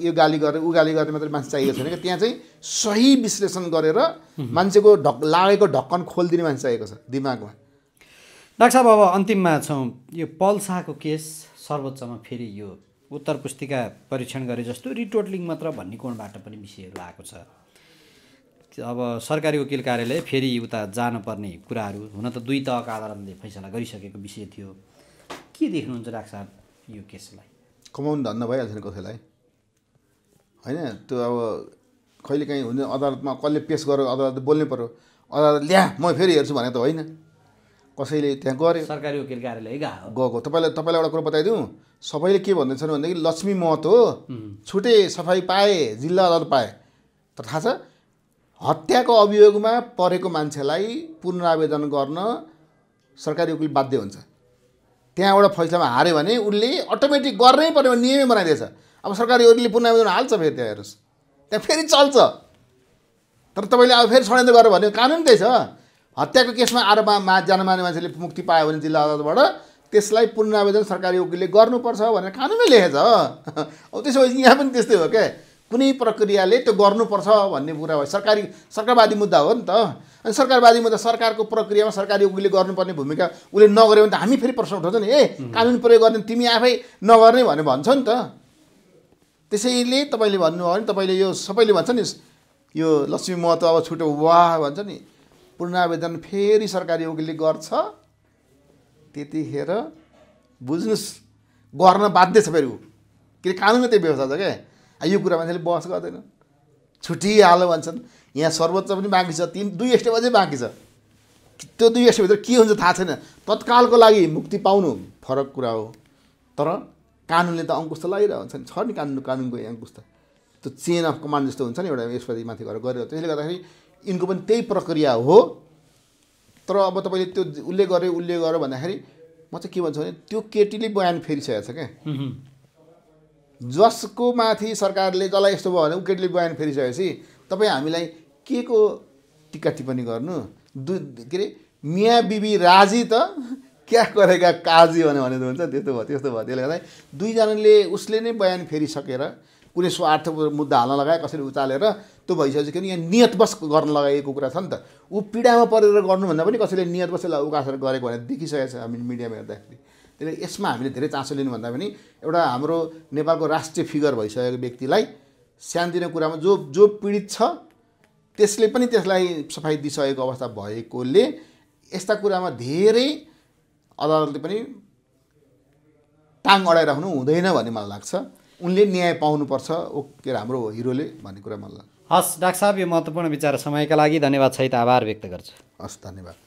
S1: यो गाली गरेर ऊ गाली गर्ने मात्रै मान्छे चाहिएको छैन कि त्यहाँ चाहिँ सही विश्लेषण गरेर मान्छेको ढक लागेको ढक्कन खोलिदिने मान्छे चाहिएको छ दिमागमा
S2: डाक्टर साहब अब अन्तिममा छौँ यो पल शाहको केस सर्वोच्चमा फेरि यो उत्तर पुस्तिका परीक्षण गरे जस्तो रिटोटलिङ मात्र भन्ने कोणबाट पनि विषयहरू आएको छ अब सरकारी वकिल कार्यालय फेरि उता जानुपर्ने कुराहरू हुन त दुई तहका आधारमा फैसला गरिसकेको विषय थियो के देख्नुहुन्छ डाक्टर साहब यो केसलाई
S1: कमाउनु धन्न भइहाल्छ नि कसैलाई होइन त्यो अब कहिले काहीँ हुन्छ अदालतमा कसले पेस गर अदालत बोल्नै पऱ्यो अदालत ल्या म फेरि हेर्छु भने त होइन कसैले त्यहाँ गऱ्यो सरकारी वकिल कार्यालय गएको तपाईँलाई तपाईँलाई एउटा कुरो बताइदिउँ सबैले के भन्दैछन् भनेदेखि लक्ष्मी महत हो छुटे सफाई पाए जिल्ला अदालत पाए तर थाहा छ हत्याको अभियोगमा परेको मान्छेलाई पुनरावेदन गर्न सरकारी वकिल बाध्य हुन्छ त्यहाँबाट फैसलामा हार्यो भने उसले अटोमेटिक गर्नै पर्ने नियमै बनाइदिएछ अब सरकार योले पुनरावेदन हाल्छ फेरि त्यहाँ हेर्नुहोस् त्यहाँ फेरि चल्छ तर तपाईँले अब फेरि षड्यन्त्र गरेर भने कानुन त्यही छ हत्याको केसमा आएर मा माने मान्छेले मुक्ति पायो भने जिल्ला अदालतबाट त्यसलाई पुनरावेदन सरकारी वकिलले गर्नुपर्छ भनेर कानुनमै लेखेछ अब त्यसो भए यहाँ पनि त्यस्तै हो क्या कुनै प्रक्रियाले त्यो गर्नुपर्छ भन्ने कुरा भयो सरकारी सरकारवादी मुद्दा हो नि त अनि सरकारवादी त सरकारको प्रक्रियामा सरकारी उसले गर्नुपर्ने भूमिका उसले नगर्यो भने त हामी फेरि प्रश्न उठाउँछ नि ए कानुन प्रयोग गर्ने तिमी आफै नगर्ने भनेर भन्छ नि त त्यसैले तपाईँले भन्नुभयो भने तपाईँले यो सबैले भन्छ नि यो लक्ष्मी महतो अब छुट्यो वाह भन्छ नि पुनरावेदन फेरि सरकारी उकिलले गर्छ त्यतिखेर बुझ्नुहोस् गर्न बाध्य छ फेरि ऊ किन कानुनमा त्यही व्यवस्था छ क्या यो कुरा मान्छेले बहस गर्दैन छुट्टिहाल भन्छन् यहाँ सर्वोच्च पनि बाँकी छ तिन दुई स्टेप अझै बाँकी छ त्यो दुई स्टेपभित्र के हुन्छ थाहा छैन तत्कालको लागि मुक्ति पाउनु फरक कुरा हो तर कानुनले त अङ्कुश त लगाइरहन्छ नि छ नि कानुन कानुनको अङ्कुश त त्यो चेन अफ कमान्ड जस्तो हुन्छ नि एउटा यसपालि माथि गएर गरेर त्यसले गर्दाखेरि यिनको पनि त्यही प्रक्रिया हो तर अब तपाईँले त्यो उसले गर्यो उसले गर्यो भन्दाखेरि म चाहिँ के भन्छु भने त्यो केटीले बयान फेरिसकेको छ क्या जसको माथि सरकारले जसलाई यस्तो भयो भने उकेटले बयान फेरिसकेपछि तपाईँ हामीलाई के को टिक्का टिप्पणी गर्नु दु के अरे मिया बिबी राजी त क्या गरेका काजी भने भनेर हुन्छ त्यस्तो भयो त्यस्तो भयो त्यसले गर्दा दुईजनाले उसले नै बयान फेरिसकेर कुनै स्वार्थ मुद्दा हाल्न लगाए कसरी उचालेर त्यो भइसकेपछि किन यहाँ नियतवश गर्न लगाइएको कुरा छ नि त ऊ पीडामा परेर गर्नुभन्दा पनि कसैले नियतवश उकासेर गरेको भनेर देखिसकेको छ हामी मिडियामा हेर्दाखेरि त्यसले यसमा हामीले धेरै चासो लिनुभन्दा पनि एउटा हाम्रो नेपालको राष्ट्रिय फिगर भइसकेको व्यक्तिलाई सानो दिने कुरामा जो जो पीडित छ त्यसले पनि त्यसलाई सफाइ दिइसकेको अवस्था भएकोले यस्ता कुरामा धेरै अदालतले पनि टाङ अडाइराख्नु हुँदैन भन्ने मलाई लाग्छ उनले न्याय पाउनुपर्छ ओ के अरे हाम्रो हिरोले भन्ने कुरा मलाई लाग्छ
S2: हस् डाक्टर साहब यो महत्त्वपूर्ण विचार समयका लागि धन्यवाद सहित आभार व्यक्त गर्छु
S1: हस् धन्यवाद